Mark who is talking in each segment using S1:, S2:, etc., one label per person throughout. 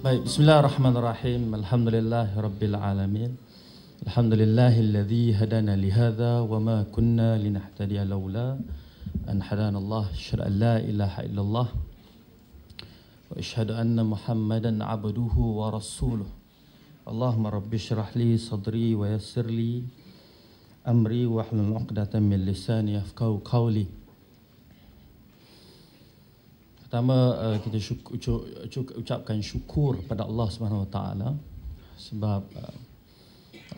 S1: طيب بسم الله الرحمن الرحيم الحمد لله رب العالمين الحمد لله الذي هدانا لهذا وما كنا لنهتدي لولا أن هدانا الله أشهد أن لا إله إلا الله وأشهد أن محمدا عبده ورسوله اللهم رب اشرح لي صدري ويسر لي أمري واحلل عقدة من لساني يفقهوا قولي Pertama uh, kita syukur, ucapkan syukur kepada Allah Subhanahu Wa sebab uh,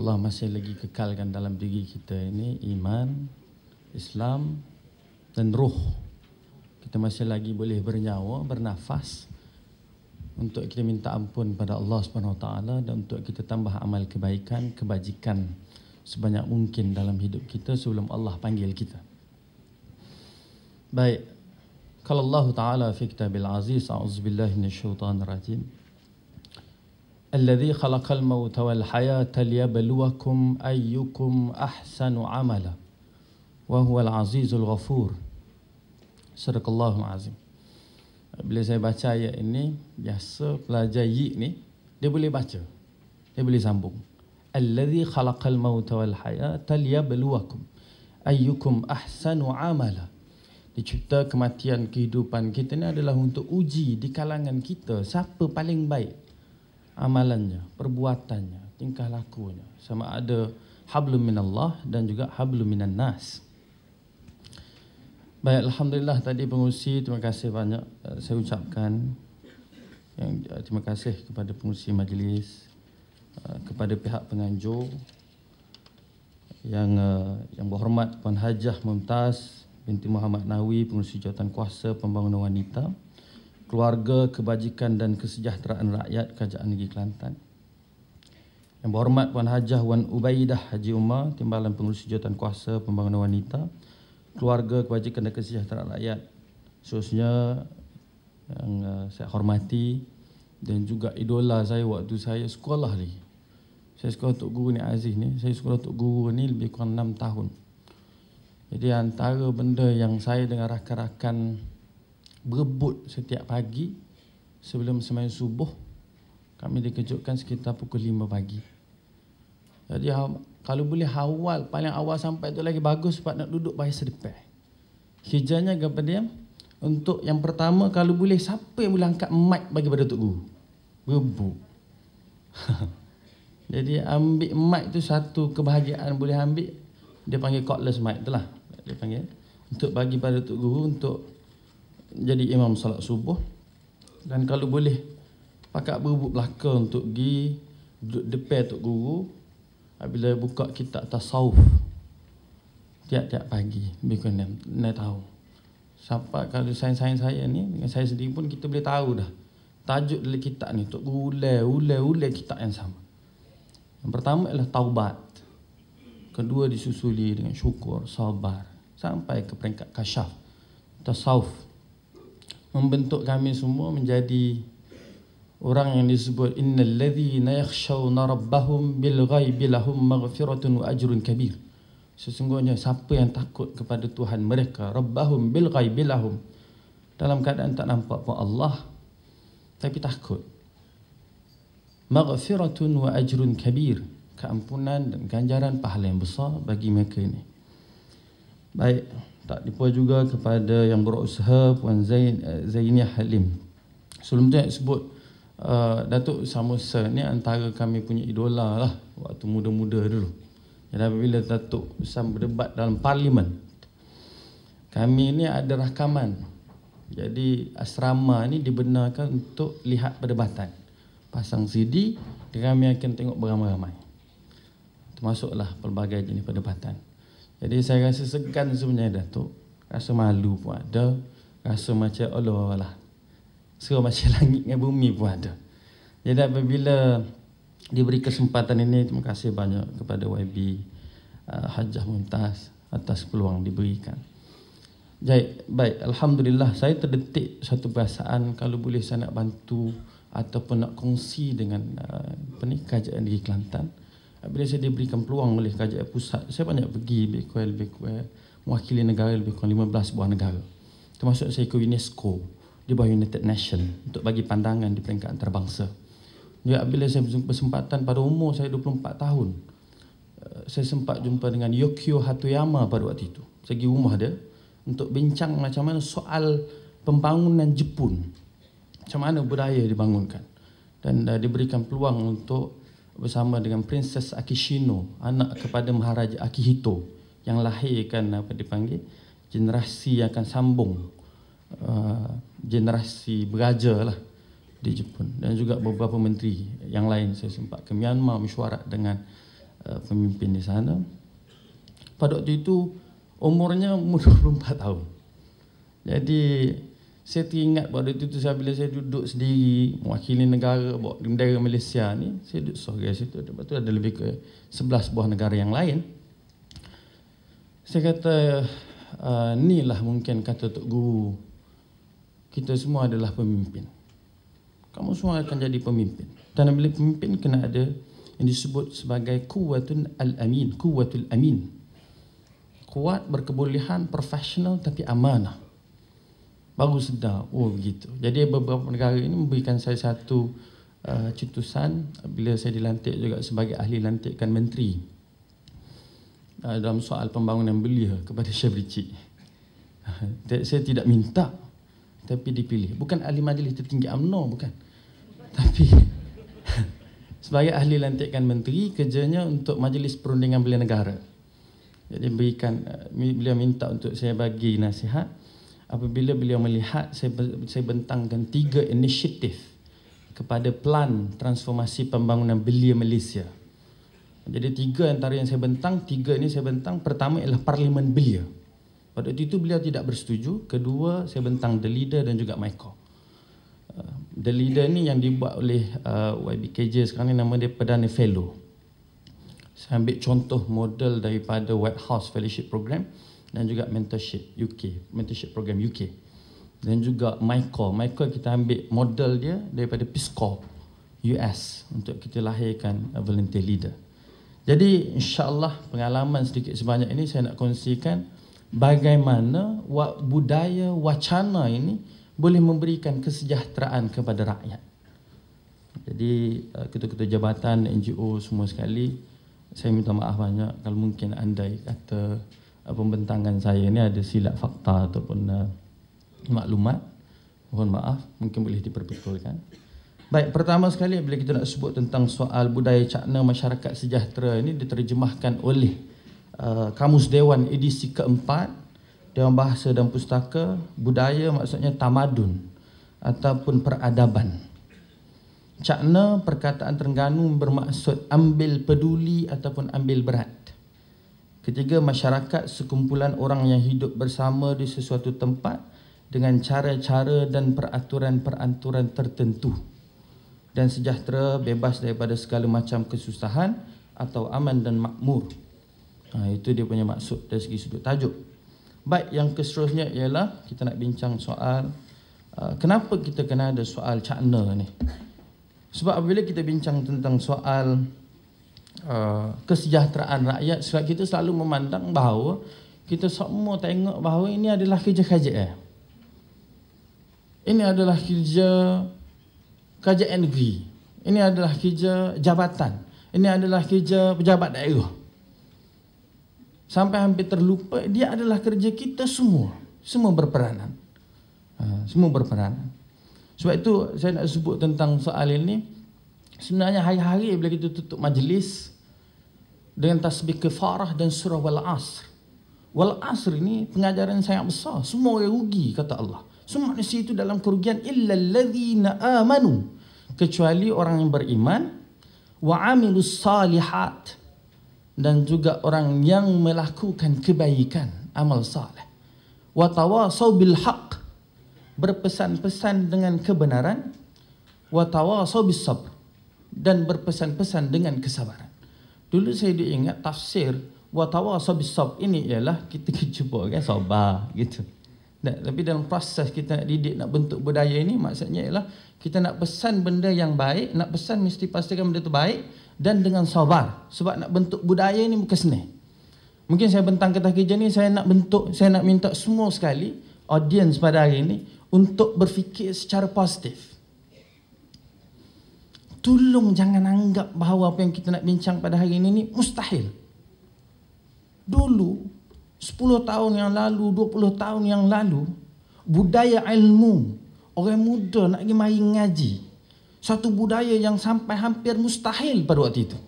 S1: Allah masih lagi kekalkan dalam diri kita ini iman, Islam dan ruh. Kita masih lagi boleh bernyawa, bernafas untuk kita minta ampun pada Allah Subhanahu Wa dan untuk kita tambah amal kebaikan, kebajikan sebanyak mungkin dalam hidup kita sebelum Allah panggil kita. Baik, قال الله تعالى في كتاب العزيز أعوذ بالله من الشيطان الرجيم الذي خلق الموت والحياة ليبلوكم أيكم أحسن عملا وهو العزيز الغفور صدق الله العظيم Bila saya baca ayat ini, biasa pelajar yi ni, dia boleh baca. Dia boleh sambung. Alladhi khalaqal mauta wal hayata liyabluwakum ayyukum ahsanu amala. Dicipta kematian kehidupan kita ni adalah untuk uji di kalangan kita siapa paling baik amalannya, perbuatannya, tingkah lakunya. Sama ada hablu minallah dan juga hablu minan nas. Baik, Alhamdulillah tadi pengusi terima kasih banyak eh, saya ucapkan. Yang, eh, terima kasih kepada pengusi majlis, eh, kepada pihak penganjur yang yang berhormat Puan Hajah Mumtaz binti Muhammad Nawawi, pengurusi jawatan kuasa pembangunan wanita, keluarga kebajikan dan kesejahteraan rakyat Kerajaan Negeri Kelantan. Yang berhormat Puan Hajah Wan Ubaidah Haji Umar, timbalan pengurusi jawatan kuasa pembangunan wanita, keluarga kebajikan dan kesejahteraan rakyat. Seterusnya yang eh, saya hormati dan juga idola saya waktu saya sekolah ni. Saya sekolah untuk guru ni Aziz ni, saya sekolah untuk guru ni lebih kurang 6 tahun. Jadi antara benda yang saya dengan rakan-rakan berebut setiap pagi sebelum sembahyang subuh kami dikejutkan sekitar pukul 5 pagi. Jadi ha, kalau boleh awal paling awal sampai itu lagi bagus sebab nak duduk bayar sedepan. Hijanya kepada dia untuk yang pertama kalau boleh siapa yang boleh angkat mic bagi pada tok guru? Berebut. Jadi ambil mic tu satu kebahagiaan boleh ambil dia panggil cordless mic itulah dia panggil untuk bagi pada tok guru untuk jadi imam solat subuh dan kalau boleh pakat berubuk belaka untuk gi duduk depan tok guru apabila buka kitab tasawuf tiap-tiap pagi lebih kurang dia, tahu siapa kalau sains-sains saya ni dengan saya sendiri pun kita boleh tahu dah tajuk dalam kitab ni tok guru ulai ulai ulai kitab yang sama yang pertama ialah taubat kedua disusuli dengan syukur sabar sampai ke peringkat kasyaf sauf, membentuk kami semua menjadi orang yang disebut innal ladzina yakhshawna rabbahum bil ghaibi lahum maghfiratun wa ajrun kabir sesungguhnya siapa yang takut kepada Tuhan mereka rabbahum bil ghaibi lahum dalam keadaan tak nampak pun Allah tapi takut maghfiratun wa ajrun kabir keampunan dan ganjaran pahala yang besar bagi mereka ini Baik, tak lupa juga kepada yang berusaha Puan Zain, eh, Zainiah Halim. Sebelum tu yang sebut, uh, Datuk Samosa ni antara kami punya idola lah waktu muda-muda dulu. Dan apabila Datuk Sam berdebat dalam parlimen, kami ni ada rakaman. Jadi asrama ni dibenarkan untuk lihat perdebatan. Pasang CD, kami akan tengok beramai-ramai. Termasuklah pelbagai jenis perdebatan. Jadi saya rasa segan sebenarnya Datuk. Rasa malu pun ada. Rasa macam Allah lah. Serah macam langit dengan bumi pun ada. Jadi apabila diberi kesempatan ini, terima kasih banyak kepada YB uh, Hajah Muntas atas peluang diberikan. Jadi, baik, Alhamdulillah saya terdetik satu perasaan kalau boleh saya nak bantu ataupun nak kongsi dengan uh, penikah jalan di Kelantan. Bila saya diberikan peluang oleh kerajaan pusat, saya banyak pergi lebih kurang, mewakili negara lebih kurang 15 buah negara. Termasuk saya ke UNESCO, di bawah United Nations untuk bagi pandangan di peringkat antarabangsa. Juga bila saya bersempatan pada umur saya 24 tahun, eh, saya sempat jumpa dengan Yokio Hatoyama pada waktu itu. Saya pergi rumah dia untuk bincang macam mana soal pembangunan Jepun. Macam mana budaya dibangunkan. Dan uh, diberikan peluang untuk bersama dengan Princess Akishino, anak kepada Maharaja Akihito yang lahirkan apa dipanggil generasi yang akan sambung uh, generasi beraja lah di Jepun dan juga beberapa menteri yang lain saya sempat ke Myanmar mesyuarat dengan uh, pemimpin di sana. Pada waktu itu umurnya umur 24 tahun. Jadi saya teringat pada itu, saya bila saya duduk sendiri mewakili negara di negara Malaysia ni saya duduk sorang situ lepas tu ada lebih ke sebelas buah negara yang lain saya kata ah, ni lah mungkin kata Tok Guru kita semua adalah pemimpin kamu semua akan jadi pemimpin dan bila pemimpin kena ada yang disebut sebagai kuwatun al-amin kuwatul amin kuat berkebolehan profesional tapi amanah baru sedar oh begitu. Jadi beberapa negara ini memberikan saya satu uh, cetusan bila saya dilantik juga sebagai ahli lantikan menteri uh, dalam soal pembangunan belia kepada Syed Ricik. saya tidak minta tapi dipilih. Bukan ahli majlis tertinggi UMNO bukan. Tapi sebagai ahli lantikan menteri kerjanya untuk majlis perundingan belia negara. Jadi berikan uh, beliau minta untuk saya bagi nasihat apabila beliau melihat saya saya bentangkan tiga inisiatif kepada plan transformasi pembangunan belia Malaysia. Jadi tiga antara yang saya bentang, tiga ini saya bentang pertama ialah parlimen belia. Pada waktu itu beliau tidak bersetuju, kedua saya bentang the leader dan juga Michael. Uh, the leader ni yang dibuat oleh uh, YBKJ sekarang ini nama dia Perdana Fellow. Saya ambil contoh model daripada White House Fellowship Program dan juga mentorship UK, mentorship program UK. Dan juga Michael, Michael kita ambil model dia daripada Peace Corps US untuk kita lahirkan a volunteer leader. Jadi insyaallah pengalaman sedikit sebanyak ini saya nak kongsikan bagaimana budaya wacana ini boleh memberikan kesejahteraan kepada rakyat. Jadi ketua-ketua jabatan NGO semua sekali saya minta maaf banyak kalau mungkin andai kata uh, pembentangan saya ini ada silap fakta ataupun uh, maklumat. Mohon maaf, mungkin boleh diperbetulkan. Baik, pertama sekali bila kita nak sebut tentang soal budaya cakna masyarakat sejahtera ini diterjemahkan oleh uh, Kamus Dewan edisi keempat Dewan Bahasa dan Pustaka Budaya maksudnya tamadun ataupun peradaban. Cakna perkataan Terengganu bermaksud ambil peduli ataupun ambil berat. Ketiga, masyarakat sekumpulan orang yang hidup bersama di sesuatu tempat dengan cara-cara dan peraturan-peraturan tertentu dan sejahtera bebas daripada segala macam kesusahan atau aman dan makmur. Ha, itu dia punya maksud dari segi sudut tajuk. Baik, yang keseterusnya ialah kita nak bincang soal uh, kenapa kita kena ada soal cakna ni. Sebab apabila kita bincang tentang soal Eh, kesejahteraan rakyat sebab kita selalu memandang bahawa kita semua tengok bahawa ini adalah kerja KJL. Ini adalah kerja kerja negeri. Ini adalah kerja jabatan. Ini adalah kerja pejabat daerah. Sampai hampir terlupa dia adalah kerja kita semua. Semua berperanan. Eh, semua berperanan. Sebab itu saya nak sebut tentang soal ini. Sebenarnya hari-hari bila kita tutup majlis, dengan tasbih kefarah dan surah wal asr. Wal asr ini pengajaran saya besar. Semua orang rugi kata Allah. Semua manusia itu dalam kerugian illa alladhina amanu. Kecuali orang yang beriman. Wa amilus salihat. Dan juga orang yang melakukan kebaikan. Amal saleh. Wa tawasaw bilhaq. Berpesan-pesan dengan kebenaran. Wa tawasaw bisabr. Dan berpesan-pesan dengan kesabaran. Dulu saya diingat tafsir wa tawasab sab ini ialah kita cuba kan sabar gitu. Nah, tapi dalam proses kita nak didik nak bentuk budaya ini maksudnya ialah kita nak pesan benda yang baik, nak pesan mesti pastikan benda itu baik dan dengan sabar. Sebab nak bentuk budaya ini bukan senang. Mungkin saya bentang kertas kerja ni saya nak bentuk, saya nak minta semua sekali audience pada hari ini untuk berfikir secara positif tolong jangan anggap bahawa apa yang kita nak bincang pada hari ini ni mustahil. Dulu 10 tahun yang lalu, 20 tahun yang lalu, budaya ilmu, orang muda nak pergi mari ngaji. Satu budaya yang sampai hampir mustahil pada waktu itu.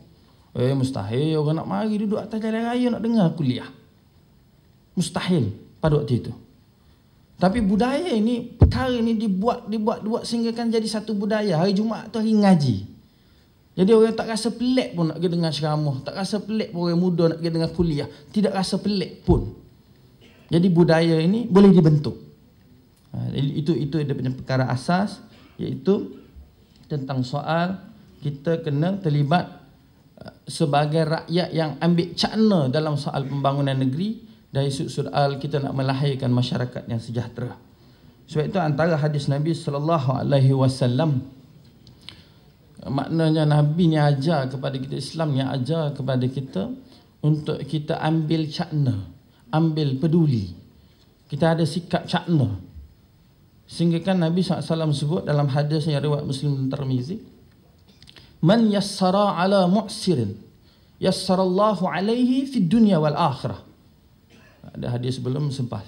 S1: Eh mustahil orang nak mari duduk atas jalan raya nak dengar kuliah. Mustahil pada waktu itu. Tapi budaya ini, perkara ini dibuat, dibuat, dibuat sehingga kan jadi satu budaya. Hari Jumaat tu hari ngaji. Jadi orang tak rasa pelik pun nak pergi dengar ceramah. Tak rasa pelik pun orang muda nak pergi dengar kuliah. Tidak rasa pelik pun. Jadi budaya ini boleh dibentuk. Ha, itu itu ada punya perkara asas iaitu tentang soal kita kena terlibat eh, sebagai rakyat yang ambil cakna dalam soal pembangunan negeri dan isu al kita nak melahirkan masyarakat yang sejahtera. Sebab itu antara hadis Nabi sallallahu alaihi wasallam maknanya Nabi ni ajar kepada kita Islam yang ajar kepada kita untuk kita ambil cakna, ambil peduli. Kita ada sikap cakna. Sehingga kan Nabi SAW sebut dalam hadis yang riwayat Muslim dan Tirmizi, "Man yassara ala mu'sirin yassara Allahu alaihi fid dunya wal akhirah." ada hadis sebelum sempas.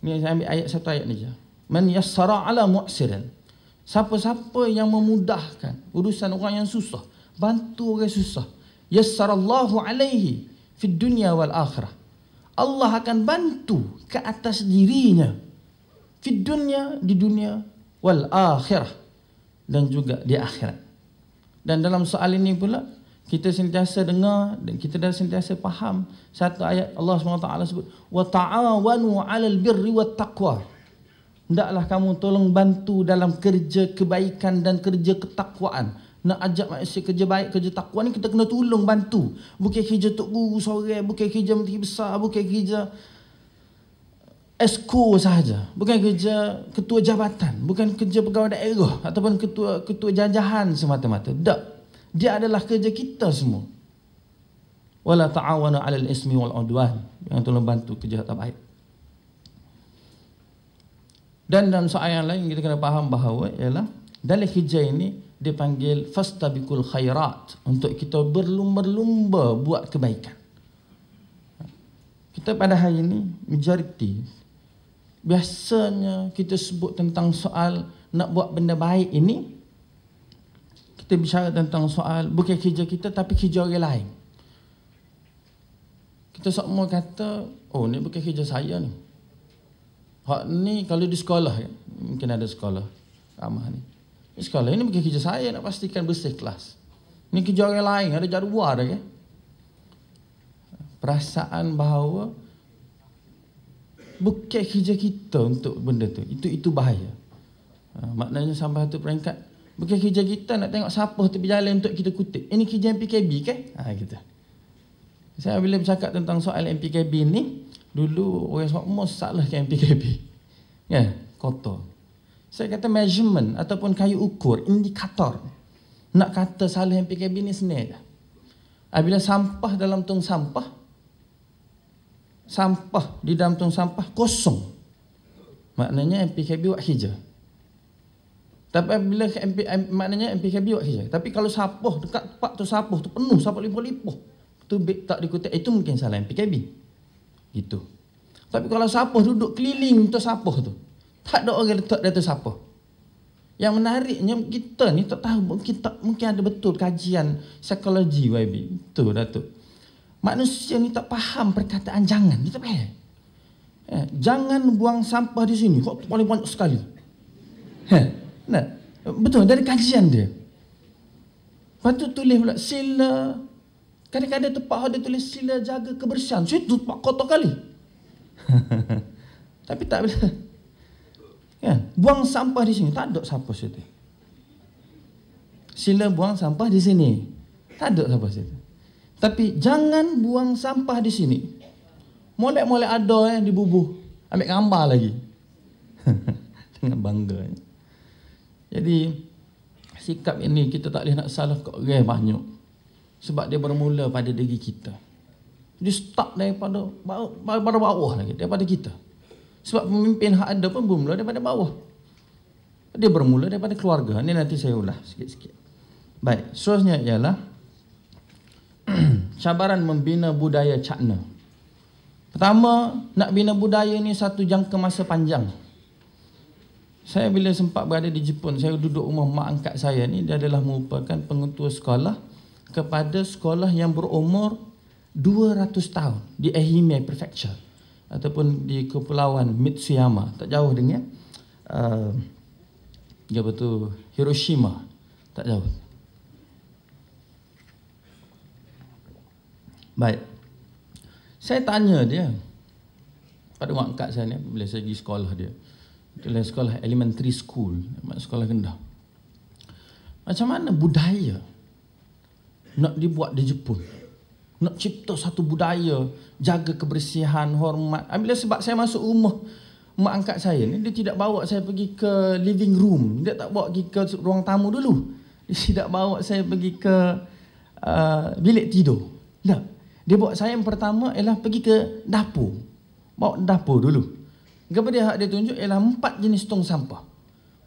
S1: ni saya ambil ayat satu ayat ni je. Man yassara ala mu'siran. Siapa-siapa yang memudahkan urusan orang yang susah, bantu orang yang susah. Yassara Allahu alaihi fi dunya wal akhirah. Allah akan bantu ke atas dirinya fi dunya di dunia wal akhirah dan juga di akhirat. Dan dalam soal ini pula kita sentiasa dengar dan kita dah sentiasa faham satu ayat Allah SWT sebut wa ta'awanu 'alal birri wat taqwa hendaklah kamu tolong bantu dalam kerja kebaikan dan kerja ketakwaan nak ajak manusia kerja baik kerja takwa ni kita kena tolong bantu bukan kerja tok guru sore bukan kerja menteri besar bukan kerja esko sahaja bukan kerja ketua jabatan bukan kerja pegawai daerah ataupun ketua ketua jajahan semata-mata tak dia adalah kerja kita semua. Wala ta'awana 'alal ismi wal udwan. yang tolong bantu kerja tak baik. Dan dalam soal yang lain kita kena faham bahawa ialah dalam hijrah ini dia panggil fastabiqul khairat untuk kita berlumba-lumba buat kebaikan. Kita pada hari ini majoriti biasanya kita sebut tentang soal nak buat benda baik ini kita bicara tentang soal bukan kerja kita tapi kerja orang lain. Kita semua kata, oh ni bukan kerja saya ni. Hak ni kalau di sekolah, ya, mungkin ada sekolah ramah ni. Di sekolah ini bukan kerja saya nak pastikan bersih kelas. Ni kerja orang lain, ada jadual ada ya. Perasaan bahawa bukan kerja kita untuk benda tu. Itu itu bahaya. Ha, maknanya sampai satu peringkat, Bukan kerja kita nak tengok siapa tepi jalan untuk kita kutip. Ini kerja MPKB kan? Ha, kita. Saya bila bercakap tentang soal MPKB ni, dulu orang semua salah ke MPKB. Ya, kotor. Saya kata measurement ataupun kayu ukur, indikator. Nak kata salah MPKB ni senar je. Bila sampah dalam tong sampah, sampah di dalam tong sampah kosong. Maknanya MPKB buat hijau. Tapi bila MP, MP maknanya MPKB buat saja. Tapi kalau sapuh dekat tempat tu sapuh tu penuh sapuh lipuh-lipuh. Tu tak dikutip itu mungkin salah MPKB. Gitu. Tapi kalau sapuh duduk keliling tu sapuh tu. Tak ada orang letak dia tu sapuh. Yang menariknya kita ni tak tahu mungkin tak mungkin ada betul kajian psikologi YB. Tu Datuk. Manusia ni tak faham perkataan jangan. Dia tak payah. jangan buang sampah di sini. Kok paling banyak sekali. Eh, Nah, betul dari kajian dia. Lepas tu tulis pula sila. Kadang-kadang tempat dia tulis sila jaga kebersihan. Situ pak kotor kali. Tapi tak boleh. Ya, buang sampah di sini. Tak ada siapa situ. Sila buang sampah di sini. Tak ada siapa situ. Tapi jangan buang sampah di sini. Molek-molek ada yang eh, dibubuh. Ambil gambar lagi. tengah bangga. Ya. Jadi sikap ini kita tak boleh nak salah kat orang banyak. Sebab dia bermula pada diri kita. Dia start daripada pada bawah lagi daripada kita. Sebab pemimpin hak ada pun bermula daripada bawah. Dia bermula daripada keluarga. Ini nanti saya ulas sikit-sikit. Baik, seterusnya ialah cabaran membina budaya cakna. Pertama, nak bina budaya ni satu jangka masa panjang. Saya bila sempat berada di Jepun, saya duduk rumah mak angkat saya ni, dia adalah merupakan pengetua sekolah kepada sekolah yang berumur 200 tahun di Ehime Prefecture ataupun di kepulauan Mitsuyama, tak jauh dengan uh, apa tu, Hiroshima, tak jauh. Baik, saya tanya dia pada mak angkat saya ni, bila saya pergi sekolah dia, dalam sekolah elementary school, sekolah rendah. Macam mana budaya nak dibuat di Jepun? Nak cipta satu budaya, jaga kebersihan, hormat. Bila sebab saya masuk rumah mak angkat saya ni, dia tidak bawa saya pergi ke living room. Dia tak bawa pergi ke ruang tamu dulu. Dia tidak bawa saya pergi ke uh, bilik tidur. Tak. Lah, dia bawa saya yang pertama ialah pergi ke dapur. Bawa dapur dulu. Kenapa dia hak dia tunjuk ialah empat jenis tong sampah.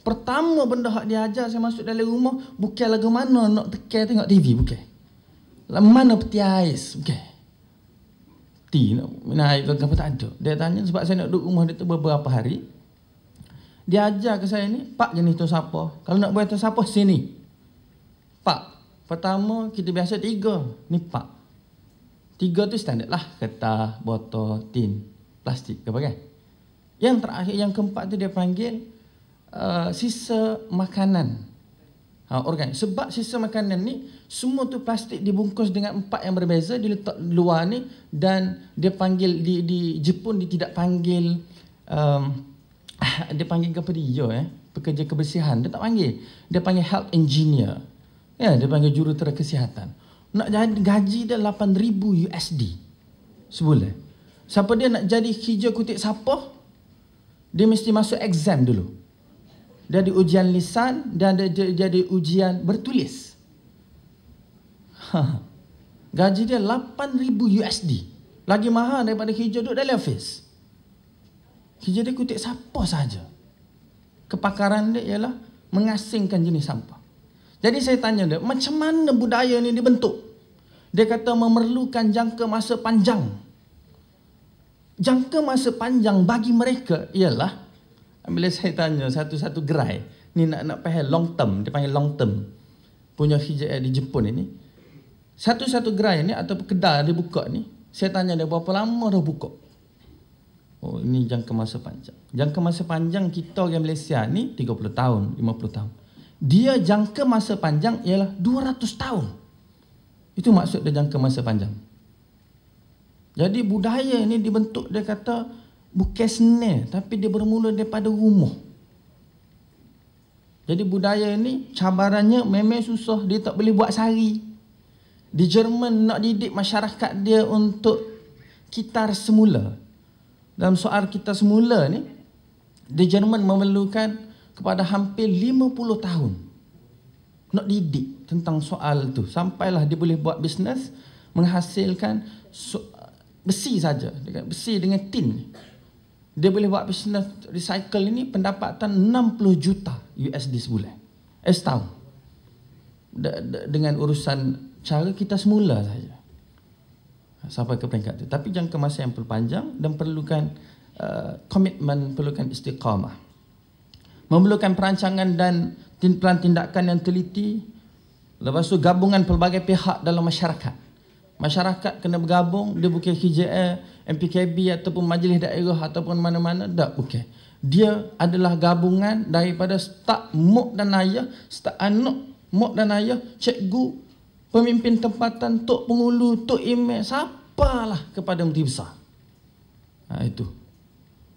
S1: Pertama benda hak dia ajar saya masuk dalam rumah bukan lagu mana nak tekan tengok TV bukan. Lah mana peti ais bukan. Ti nak naik ke apa tak ada. Dia tanya sebab saya nak duduk rumah dia tu beberapa hari. Dia ajar ke saya ni pak jenis tong sampah. Kalau nak buat tong sampah sini. Pak. Pertama kita biasa tiga. Ni pak. Tiga tu standard lah. Kertas, botol, tin, plastik ke apa kan? Yang terakhir, yang keempat tu dia panggil uh, sisa makanan. Ha, organ. Sebab sisa makanan ni, semua tu plastik dibungkus dengan empat yang berbeza, diletak luar ni dan dia panggil, di, di Jepun dia tidak panggil, um, dia panggil apa dia, eh? pekerja kebersihan, dia tak panggil. Dia panggil health engineer. Ya, dia panggil jurutera kesihatan. Nak jadi gaji dia 8,000 USD sebulan. Siapa dia nak jadi hijau kutip sapah, dia mesti masuk exam dulu. Dia ada ujian lisan dan dia, ada dia ada ujian bertulis. Ha. Gaji dia 8000 USD. Lagi mahal daripada kerja duduk dalam ofis. Kerja dia kutip sapa saja. Kepakaran dia ialah mengasingkan jenis sampah. Jadi saya tanya dia, macam mana budaya ini dibentuk? Dia kata memerlukan jangka masa panjang jangka masa panjang bagi mereka ialah bila saya tanya satu-satu gerai ni nak nak panggil long term dia panggil long term punya hijab di Jepun ini satu-satu gerai ni atau kedai dia buka ni saya tanya dia berapa lama dah buka oh ini jangka masa panjang jangka masa panjang kita orang Malaysia ni 30 tahun 50 tahun dia jangka masa panjang ialah 200 tahun itu maksud dia jangka masa panjang jadi budaya ini dibentuk dia kata bukan senil tapi dia bermula daripada rumah. Jadi budaya ini cabarannya memang susah dia tak boleh buat sari. Di Jerman nak didik masyarakat dia untuk kitar semula. Dalam soal kita semula ni di Jerman memerlukan kepada hampir 50 tahun nak didik tentang soal tu sampailah dia boleh buat bisnes menghasilkan besi saja dengan besi dengan tin dia boleh buat business recycle ini pendapatan 60 juta USD sebulan eh setahun de, de, dengan urusan cara kita semula saja sampai ke peringkat itu tapi jangka masa yang berpanjang dan perlukan komitmen uh, perlukan istiqamah memerlukan perancangan dan tindakan tindakan yang teliti lepas tu gabungan pelbagai pihak dalam masyarakat Masyarakat kena bergabung, dia bukan KJL, MPKB ataupun majlis daerah ataupun mana-mana, tak bukan. Dia adalah gabungan daripada staf muk dan ayah, staf anak muk dan ayah, cikgu, pemimpin tempatan, tok pengulu, tok imej, siapalah kepada menteri besar. Ha, itu.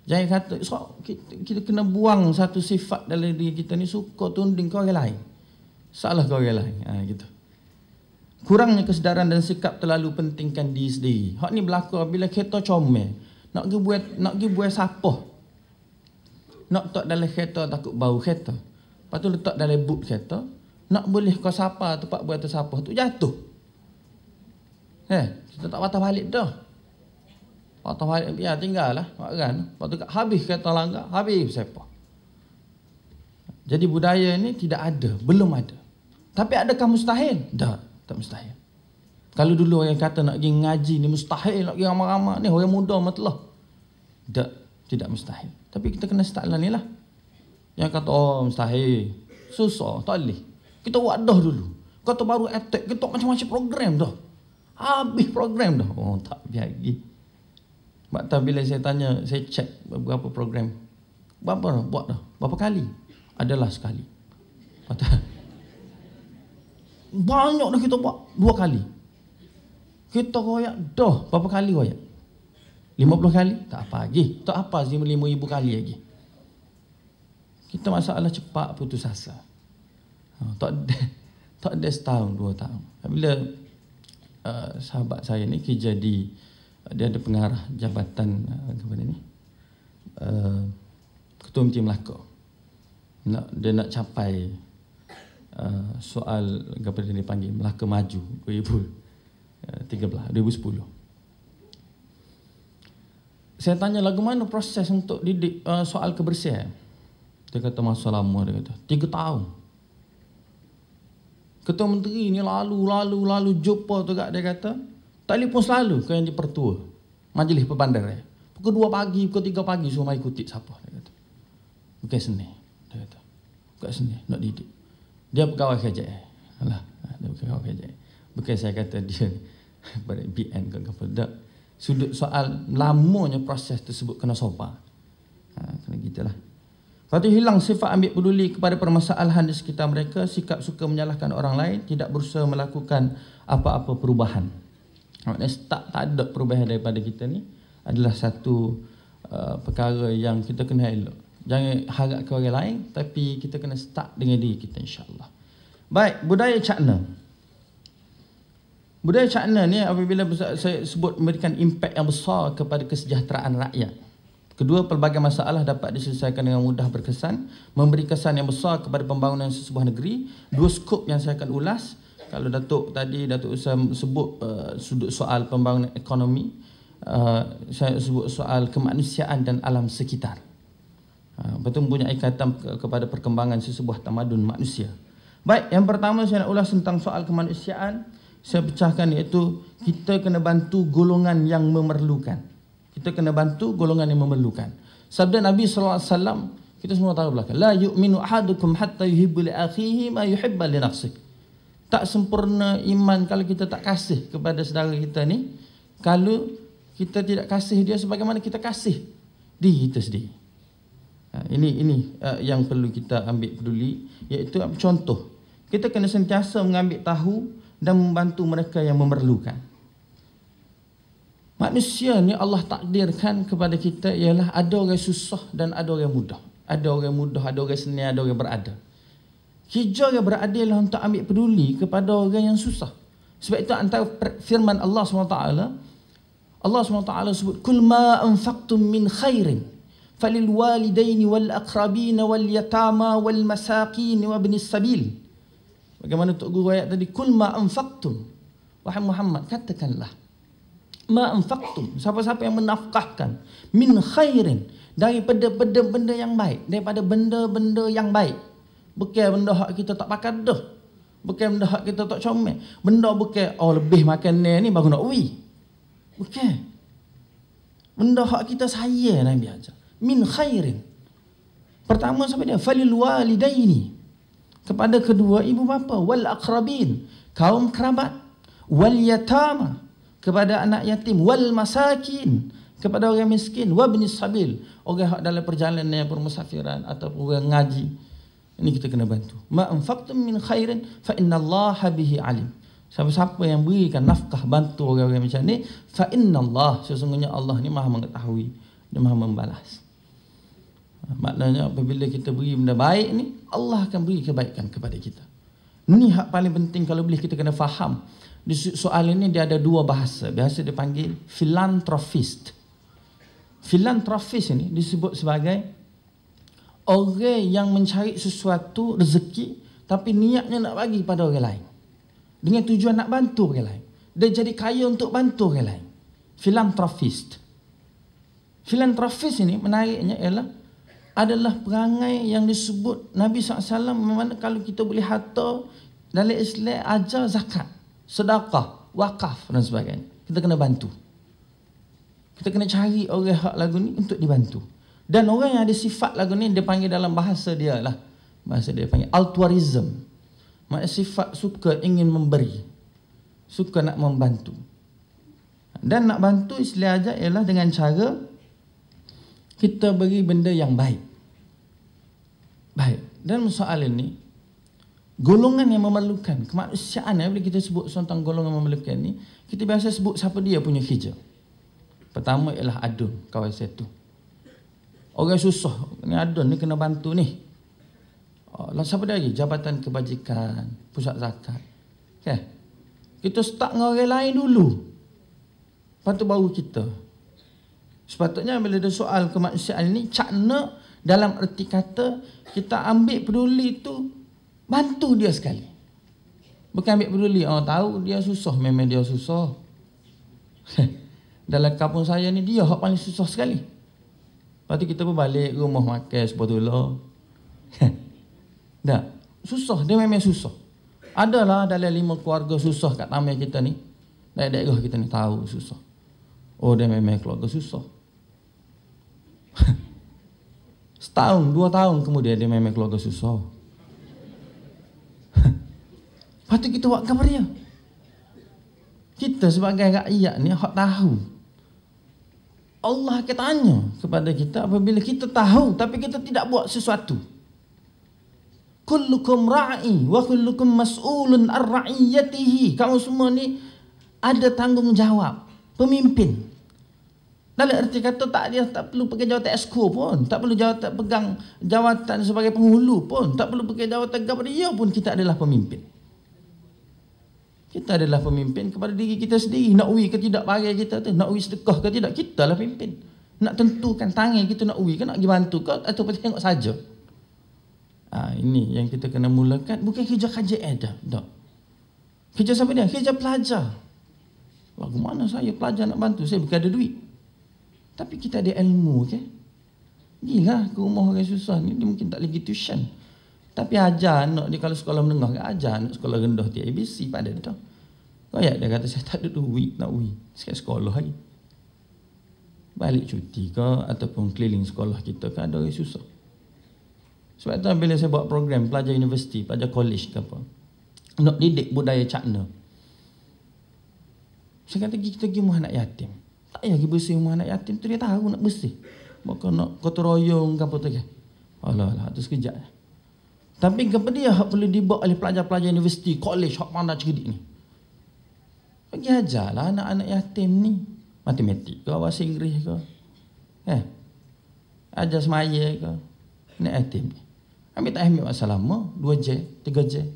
S1: Jangan kata, so, kita, kita kena buang satu sifat dalam diri kita ni, suka tunding ke orang lain. Salah ke orang lain. Ha, gitu. Kurangnya kesedaran dan sikap terlalu pentingkan diri sendiri. Hak ni berlaku bila kereta comel. Nak pergi buat nak pergi buat siapa? Nak tak dalam kereta takut bau kereta. Lepas tu letak dalam boot kereta. Nak boleh kau tu pak buat tu siapa tu jatuh. Eh, kita tak patah balik dah. Patah balik biar ya, tinggal lah. Kan? Lepas tu habis kereta langgar, habis siapa. Jadi budaya ni tidak ada, belum ada. Tapi adakah mustahil? Tak. Tak mustahil. Kalau dulu orang kata nak pergi ngaji ni mustahil nak pergi ramai-ramai ni orang muda matlah. Tak, tidak mustahil. Tapi kita kena start lah ni lah. Yang kata oh mustahil. Susah, tak boleh. Kita buat dah dulu. Kata baru attack, kita macam-macam program dah. Habis program dah. Oh tak biar lagi. tak bila saya tanya, saya cek beberapa program. Berapa dah? buat dah? Berapa kali? Adalah sekali. Maktab. Banyak dah kita buat Dua kali Kita royak dah Berapa kali royak? 50 kali? Tak apa lagi Tak apa 5,000 kali lagi Kita masalah cepat putus asa ha, Tak ada Tak ada setahun, dua tahun Bila uh, sahabat saya ni kerja di uh, dia ada pengarah jabatan uh, apa ni? Uh, ketua Menteri Melaka. Nak, dia nak capai Eh, soal kepada yang dipanggil Melaka Maju 2013 2010 eh, saya tanya lagu mana proses untuk didik uh, soal kebersihan dia kata masa lama dia kata 3 tahun Ketua Menteri ni lalu, lalu, lalu jumpa tu kat dia kata telefon selalu ke yang dipertua majlis perbandar pukul 2 pagi, pukul 3 pagi semua mari kutip siapa dia kata bukan seni dia kata bukan seni, nak didik dia pegawai kerja alah dia pegawai kerja. bukan saya kata dia pada BN ke apa tak sudut soal lamanya proses tersebut kena sopan ha, kena gitulah Lepas tu hilang sifat ambil peduli kepada permasalahan di sekitar mereka, sikap suka menyalahkan orang lain, tidak berusaha melakukan apa-apa perubahan. Maksudnya tak, tak ada perubahan daripada kita ni adalah satu uh, perkara yang kita kena elok. Jangan harap ke orang lain Tapi kita kena start dengan diri kita insyaAllah Baik, budaya cakna Budaya cakna ni apabila saya sebut memberikan impak yang besar kepada kesejahteraan rakyat Kedua, pelbagai masalah dapat diselesaikan dengan mudah berkesan Memberi kesan yang besar kepada pembangunan sebuah negeri Dua skop yang saya akan ulas Kalau Datuk tadi, Datuk Usah sebut uh, sudut soal pembangunan ekonomi uh, Saya sebut soal kemanusiaan dan alam sekitar Ah, betul punya ikatan kepada perkembangan sesebuah tamadun manusia. Baik, yang pertama saya nak ulas tentang soal kemanusiaan. Saya pecahkan iaitu kita kena bantu golongan yang memerlukan. Kita kena bantu golongan yang memerlukan. Sabda Nabi sallallahu alaihi wasallam kita semua tahu belakang. La yu'minu ahadukum hatta yuhibbu li akhihi ma yuhibba li nafsih. Tak sempurna iman kalau kita tak kasih kepada saudara kita ni. Kalau kita tidak kasih dia sebagaimana kita kasih diri kita sendiri. Ah, ini ini ah, yang perlu kita ambil peduli iaitu contoh kita kena sentiasa mengambil tahu dan membantu mereka yang memerlukan manusia ni Allah takdirkan kepada kita ialah ada orang susah dan ada orang mudah ada orang mudah ada orang seni ada orang berada kerja yang berada ialah untuk ambil peduli kepada orang yang susah sebab itu antara firman Allah SWT Allah SWT sebut kul ma anfaqtum min khairin falilwalidaini wal aqrabina wal yatama wal masaqin wa sabil bagaimana tok guru ayat tadi kul ma anfaqtum wahai Muhammad katakanlah ma anfaqtum siapa-siapa yang menafkahkan min khairin daripada benda-benda yang baik daripada benda-benda yang baik bukan benda hak kita tak pakai dah bukan benda hak kita tak comel benda bukan oh lebih makan ni ni baru nak ui bukan benda hak kita saya Nabi ajar min khairin. Pertama sampai dia falil walidaini kepada kedua ibu bapa wal aqrabin kaum kerabat wal yatama kepada anak yatim wal masakin kepada orang miskin wa bin sabil orang hak dalam perjalanan yang bermusafiran atau orang ngaji ini kita kena bantu ma anfaqtum min khairin fa innallaha bihi alim siapa-siapa yang berikan nafkah bantu orang-orang macam ni fa inna Allah sesungguhnya Allah ni Maha mengetahui dan Maha membalas Maknanya apabila kita beri benda baik ni Allah akan beri kebaikan kepada kita Ni hak paling penting kalau boleh kita kena faham Di soal ini dia ada dua bahasa Biasa dipanggil philanthropist Philanthropist ini disebut sebagai Orang yang mencari sesuatu rezeki Tapi niatnya nak bagi kepada orang lain Dengan tujuan nak bantu orang lain Dia jadi kaya untuk bantu orang lain Philanthropist Philanthropist ini menariknya ialah adalah perangai yang disebut Nabi SAW Memandangkan kalau kita boleh harta dalam Islam ajar zakat, sedekah, wakaf dan sebagainya. Kita kena bantu. Kita kena cari orang hak lagu ni untuk dibantu. Dan orang yang ada sifat lagu ni dia panggil dalam bahasa dia lah. Bahasa dia panggil altruism. Maksud sifat suka ingin memberi. Suka nak membantu. Dan nak bantu Islam ajar ialah dengan cara kita beri benda yang baik. Baik. Dan soal ini, golongan yang memerlukan, kemanusiaan, eh, bila kita sebut tentang golongan memerlukan ini, kita biasa sebut siapa dia punya kerja. Pertama ialah adun, kawan saya tu. Orang susah, ni adun ni kena bantu ni. Oh, Lalu siapa dia lagi? Jabatan Kebajikan, Pusat Zakat. Okay. Kita start dengan orang lain dulu. Lepas tu baru kita. Sepatutnya bila ada soal kemaksiatan ini cakna dalam erti kata kita ambil peduli itu bantu dia sekali. Bukan ambil peduli, oh tahu dia susah, memang dia susah. dalam kampung saya ni dia hak paling susah sekali. Lepas tu kita pun balik rumah makan sebetulnya. Tak, susah, dia memang susah. Adalah dalam lima keluarga susah kat tamir kita ni. Daerah-daerah kita ni tahu susah. Oh dia memang keluarga susah. Setahun, dua tahun kemudian dia memang keluarga susah. Lepas tu kita buat gambar dia. Kita sebagai rakyat ni, hak tahu. Allah akan tanya kepada kita apabila kita tahu tapi kita tidak buat sesuatu. Kullukum ra'i wa kullukum mas'ulun ar-ra'iyatihi. Kamu semua ni ada tanggungjawab. Pemimpin. Dalam erti kata tak dia tak perlu pegang jawatan esko pun, tak perlu jawatan pegang jawatan sebagai penghulu pun, tak perlu pegang jawatan kepada dia pun kita adalah pemimpin. Kita adalah pemimpin kepada diri kita sendiri. Nak ui ke tidak bagi kita tu, nak ui sedekah ke tidak, kita lah pemimpin. Nak tentukan tangan kita nak ui ke, nak pergi bantu ke, atau pergi tengok saja. Ha, ini yang kita kena mulakan. Bukan kerja kerja ada. Tak. Kerja siapa dia? Kerja pelajar. Bagaimana saya pelajar nak bantu? Saya bukan ada duit. Tapi kita ada ilmu ke? Gila ke rumah orang susah ni dia mungkin tak lagi tuition. Tapi ajar anak dia kalau sekolah menengah ke ajar anak sekolah rendah di ABC pada dia tahu? Kau ya dia kata saya tak ada duit nak ui. Sekarang sekolah lagi. Balik cuti ke ataupun keliling sekolah kita kan ada orang susah. Sebab tu bila saya buat program pelajar universiti, pelajar college, ke apa. Nak didik budaya cakna. Saya kata kita pergi rumah anak yatim. Tak payah pergi bersih rumah anak yatim tu dia tahu nak bersih. Maka nak kotor royong ke apa tu ke. Alah, alah, tu sekejap. Tapi kenapa dia hak perlu dibuat oleh pelajar-pelajar universiti, college, hak mana cerdik ni? Pergi ajarlah anak-anak yatim ni. Matematik ke, bahasa Inggeris ke. Eh, ajar semaya ke. Anak yatim ni. Ambil tak ambil masalah lama, dua je, tiga je.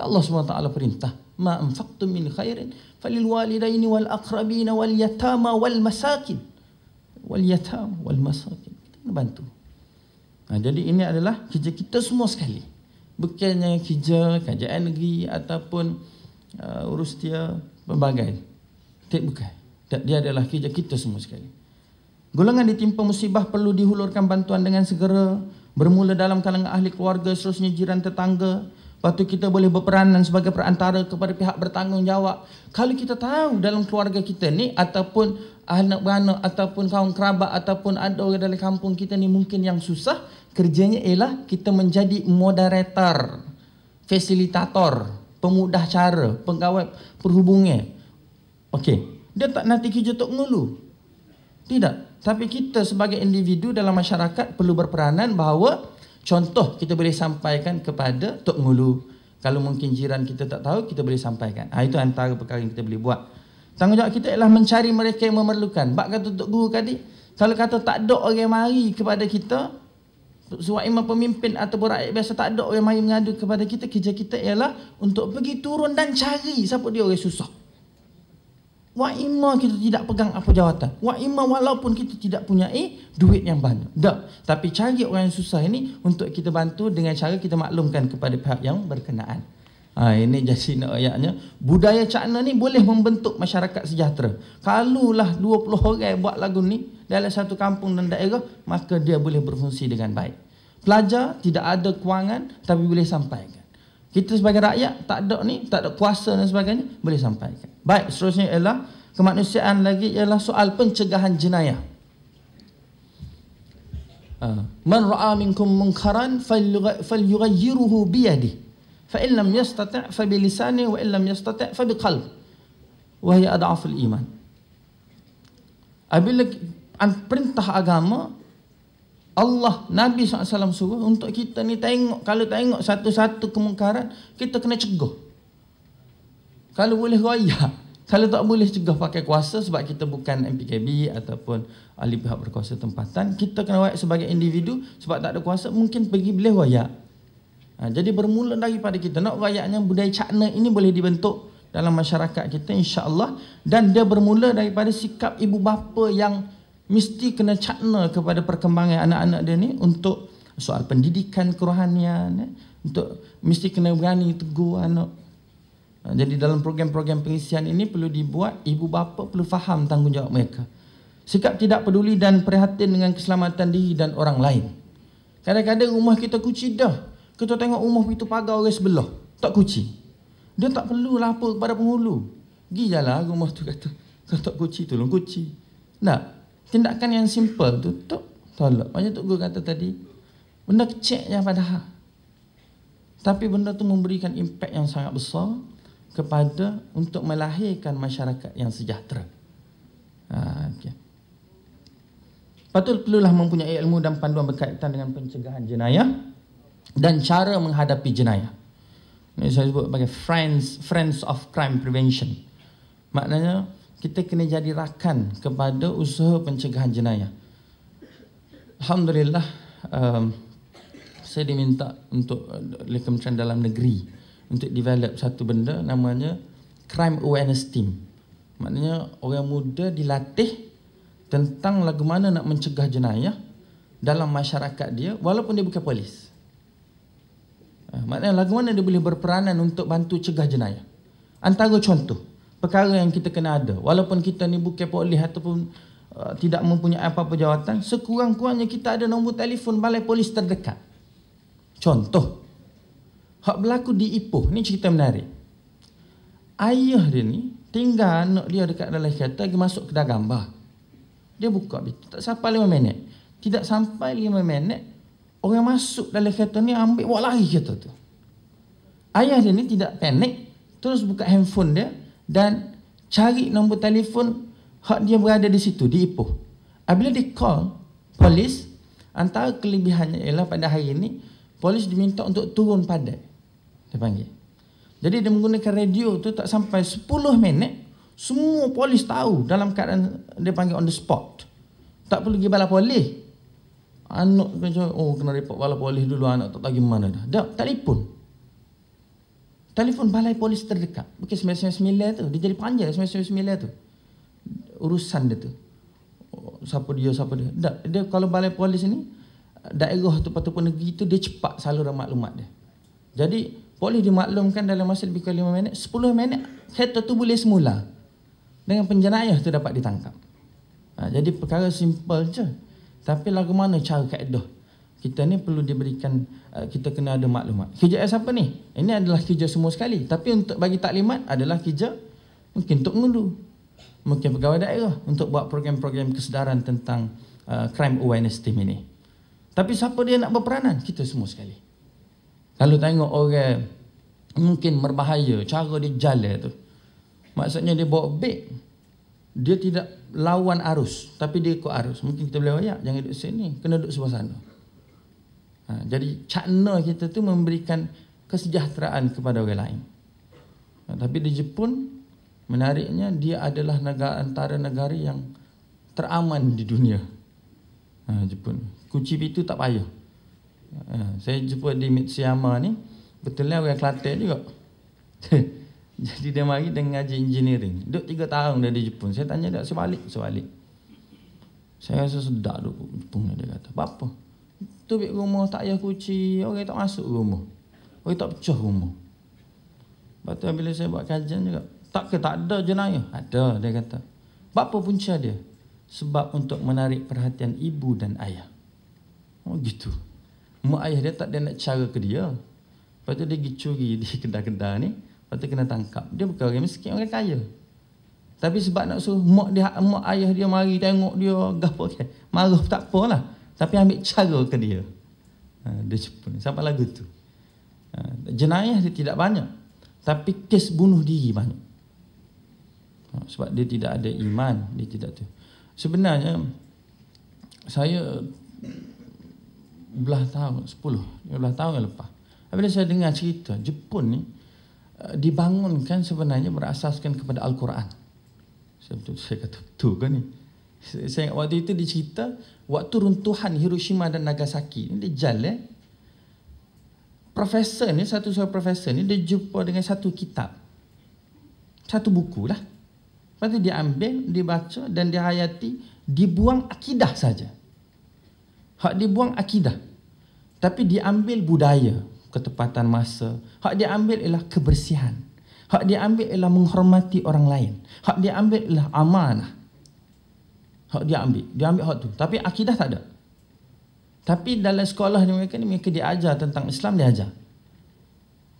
S1: Allah SWT perintah, ma'am faktum min khairin, فللوالدين والأقربين واليتامى والمساكين واليتام والمساكين kita kena bantu nah, ha, jadi ini adalah kerja kita semua sekali bukannya kerja kerajaan negeri ataupun uh, urus dia pembagai tak bukan tak, dia adalah kerja kita semua sekali golongan ditimpa musibah perlu dihulurkan bantuan dengan segera bermula dalam kalangan ahli keluarga seterusnya jiran tetangga Lepas tu kita boleh berperanan sebagai perantara kepada pihak bertanggungjawab. Kalau kita tahu dalam keluarga kita ni ataupun anak beranak ataupun kawan kerabat ataupun ada orang dalam kampung kita ni mungkin yang susah, kerjanya ialah kita menjadi moderator, fasilitator, pemudah cara, penggawai perhubungan. Okey. Dia tak nanti kerja tok ngulu. Tidak. Tapi kita sebagai individu dalam masyarakat perlu berperanan bahawa Contoh kita boleh sampaikan kepada Tok Ngulu. Kalau mungkin jiran kita tak tahu, kita boleh sampaikan. Ha, itu antara perkara yang kita boleh buat. Tanggungjawab kita ialah mencari mereka yang memerlukan. Bak kata Tok Guru tadi, kalau kata tak ada orang mari kepada kita, sebab imam pemimpin atau rakyat biasa tak ada orang mari mengadu kepada kita, kerja kita ialah untuk pergi turun dan cari siapa dia orang susah. Wa imma kita tidak pegang apa jawatan. Wa imma walaupun kita tidak punya eh, duit yang banyak. Tak. Tapi cari orang yang susah ini untuk kita bantu dengan cara kita maklumkan kepada pihak yang berkenaan. Ha, ini jasin nak ayatnya. Budaya cakna ni boleh membentuk masyarakat sejahtera. Kalulah 20 orang buat lagu ni dalam satu kampung dan daerah, maka dia boleh berfungsi dengan baik. Pelajar tidak ada kewangan tapi boleh sampaikan kita sebagai rakyat tak ada ni, tak ada kuasa dan sebagainya, boleh sampaikan. Baik, seterusnya ialah kemanusiaan lagi ialah soal pencegahan jenayah. Ha. Man ra'a minkum munkaran falyughayyiruhu biyadi. Fa in lam yastati' fa bi lisani wa in lam yastati' fa bi qalb. Wahai ada iman. Apabila perintah agama Allah Nabi SAW suruh untuk kita ni tengok kalau tengok satu-satu kemungkaran kita kena cegah kalau boleh raya kalau tak boleh cegah pakai kuasa sebab kita bukan MPKB ataupun ahli pihak berkuasa tempatan kita kena raya sebagai individu sebab tak ada kuasa mungkin pergi boleh raya ha, jadi bermula daripada kita nak rayaknya budaya cakna ini boleh dibentuk dalam masyarakat kita insya Allah dan dia bermula daripada sikap ibu bapa yang mesti kena cakna kepada perkembangan anak-anak dia ni untuk soal pendidikan kerohanian eh? untuk mesti kena berani tegur anak ha, jadi dalam program-program pengisian ini perlu dibuat ibu bapa perlu faham tanggungjawab mereka sikap tidak peduli dan perhatian dengan keselamatan diri dan orang lain kadang-kadang rumah kita kuci dah kita tengok rumah pintu pagar orang sebelah tak kuci dia tak perlu lapor kepada penghulu pergi jalan rumah tu kata kau tak kuci tolong kuci nak Tindakan yang simple tutup tolak. Macam Tok Guru kata tadi, benda kecil yang padahal. Tapi benda tu memberikan impak yang sangat besar kepada untuk melahirkan masyarakat yang sejahtera. Ha, okay. Patut perlulah mempunyai ilmu dan panduan berkaitan dengan pencegahan jenayah dan cara menghadapi jenayah. Ini saya sebut sebagai friends, friends of crime prevention. Maknanya kita kena jadi rakan kepada usaha pencegahan jenayah. Alhamdulillah um, saya diminta untuk uh, oleh Kementerian Dalam Negeri untuk develop satu benda namanya Crime Awareness Team. Maknanya orang muda dilatih tentang lagu mana nak mencegah jenayah dalam masyarakat dia walaupun dia bukan polis. Eh, maknanya lagu mana dia boleh berperanan untuk bantu cegah jenayah. Antara contoh, perkara yang kita kena ada. Walaupun kita ni bukan polis ataupun uh, tidak mempunyai apa-apa jawatan, sekurang-kurangnya kita ada nombor telefon balai polis terdekat. Contoh, hak berlaku di Ipoh, ni cerita menarik. Ayah dia ni tinggal anak dia dekat dalam kereta pergi masuk kedai gambar. Dia buka pintu, tak sampai lima minit. Tidak sampai lima minit, orang masuk dalam kereta ni ambil buat lari kereta tu. Ayah dia ni tidak panik, terus buka handphone dia, dan cari nombor telefon hak dia berada di situ di Ipoh. Apabila ah, dia call polis, antara kelebihannya ialah pada hari ini polis diminta untuk turun padat. Dia panggil. Jadi dia menggunakan radio tu tak sampai 10 minit semua polis tahu dalam keadaan dia panggil on the spot. Tak perlu pergi balai polis. Anak macam oh kena report balai polis dulu anak tak tahu gimana dah. Dah telefon telefon balai polis terdekat. Bukan 999 tu. Dia jadi panjang 999 tu. Urusan dia tu. Siapa dia, siapa dia. Tak. Dia kalau balai polis ni, daerah tu ataupun negeri tu, dia cepat saluran maklumat dia. Jadi, polis dimaklumkan dalam masa lebih kurang 5 minit, 10 minit, kereta tu boleh semula. Dengan penjenayah tu dapat ditangkap. Ha, jadi, perkara simple je. Tapi lagu mana cara kaedah kita ni perlu diberikan uh, kita kena ada maklumat. KJS apa ni? Ini adalah kerja semua sekali. Tapi untuk bagi taklimat adalah kerja mungkin untuk mengundu. Mungkin pegawai daerah untuk buat program-program kesedaran tentang uh, crime awareness team ini. Tapi siapa dia nak berperanan? Kita semua sekali. Kalau tengok orang mungkin berbahaya, cara dia jala tu. Maksudnya dia bawa beg. Dia tidak lawan arus. Tapi dia ikut arus. Mungkin kita boleh bayar. Jangan duduk sini. Kena duduk sebelah sana. Ha, jadi cakna kita tu memberikan kesejahteraan kepada orang lain. Ha, tapi di Jepun menariknya dia adalah negara antara negara yang teraman di dunia. Ha, Jepun. Kuci pitu tak payah. Ha, saya jumpa di Mitsuyama ni, betulnya orang Kelantan juga. jadi dia mari dengan ajar engineering. Duduk tiga tahun dah di Jepun. Saya tanya dia, sebalik, sebalik. Saya rasa sedap duduk Jepun dia kata. Apa-apa. Tu tubik rumah tak ya kuci, orang tak masuk rumah orang tak pecah rumah lepas tu bila saya buat kajian juga tak ke tak ada jenayah ada dia kata apa punca dia sebab untuk menarik perhatian ibu dan ayah oh gitu mak ayah dia tak ada nak cara ke dia lepas tu dia pergi curi di kedai-kedai ni lepas tu kena tangkap dia bukan orang miskin orang kaya tapi sebab nak suruh mak dia mak ayah dia mari tengok dia gapo kan marah tak apalah tapi ambil cara ke dia. Ha, dia cepat. Siapa lagu tu? Ha, jenayah dia tidak banyak. Tapi kes bunuh diri banyak. Ha, sebab dia tidak ada iman. Dia tidak tu. Sebenarnya, saya belah tahun, sepuluh, belah tahun yang lepas. Apabila saya dengar cerita, Jepun ni eh, dibangunkan sebenarnya berasaskan kepada Al-Quran. Saya, kata, betul kan ni? saya ingat waktu itu dicerita waktu runtuhan Hiroshima dan Nagasaki ini dia jalan eh? profesor ni satu seorang profesor ni dia jumpa dengan satu kitab satu buku lah lepas tu dia ambil dia baca dan dia hayati dibuang akidah saja hak dibuang akidah tapi dia ambil budaya ketepatan masa hak dia ambil ialah kebersihan hak dia ambil ialah menghormati orang lain hak dia ambil ialah amanah Hak dia ambil. Dia ambil hak tu. Tapi akidah tak ada. Tapi dalam sekolah ni mereka ni, mereka dia ajar tentang Islam, dia ajar.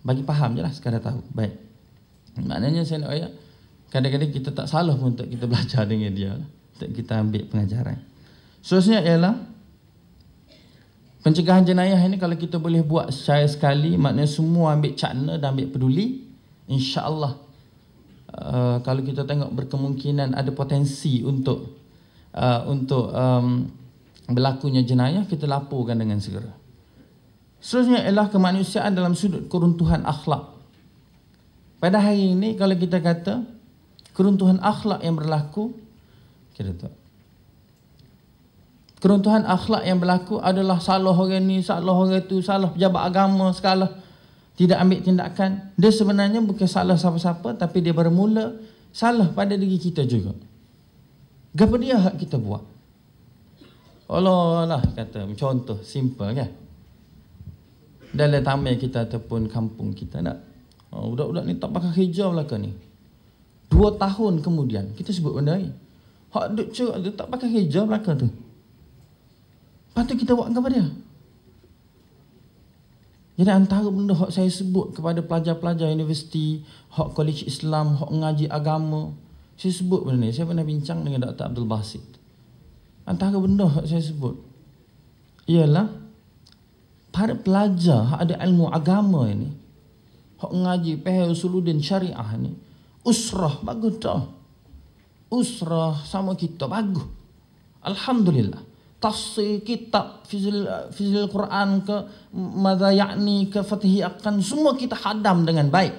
S1: Bagi faham je lah sekadar tahu. Baik. Maknanya saya nak ayat, kadang-kadang kita tak salah pun untuk kita belajar dengan dia. Lah. Untuk kita ambil pengajaran. Seterusnya ialah, pencegahan jenayah ini kalau kita boleh buat secara sekali, maknanya semua ambil cakna dan ambil peduli, insyaAllah. Uh, kalau kita tengok berkemungkinan ada potensi untuk Uh, untuk um, berlakunya jenayah kita laporkan dengan segera. Seterusnya ialah kemanusiaan dalam sudut keruntuhan akhlak. Pada hari ini kalau kita kata keruntuhan akhlak yang berlaku kita tahu. Keruntuhan akhlak yang berlaku adalah salah orang ni, salah orang itu, salah pejabat agama, segala tidak ambil tindakan. Dia sebenarnya bukan salah siapa-siapa tapi dia bermula salah pada diri kita juga. Gapa dia hak kita buat? Allah lah kata contoh simple kan. Dalam tamai kita ataupun kampung kita nak. Oh, budak-budak ni tak pakai hijau belaka ni. Dua tahun kemudian kita sebut benda ni. Hak duk cerak tu tak pakai hijau belaka tu. Lepas tu kita buat kepada dia. Jadi antara benda hak saya sebut kepada pelajar-pelajar universiti, hak kolej Islam, hak ngaji agama, saya sebut benda ni. Saya pernah bincang dengan Dr. Abdul Basit. Antara benda yang saya sebut ialah para pelajar yang ada ilmu agama ini hak ngaji pe usuluddin syariah ni usrah bagus tau usrah sama kita bagus alhamdulillah tafsir kitab fizil fizil Quran ke madza yakni ke fatihi akan semua kita hadam dengan baik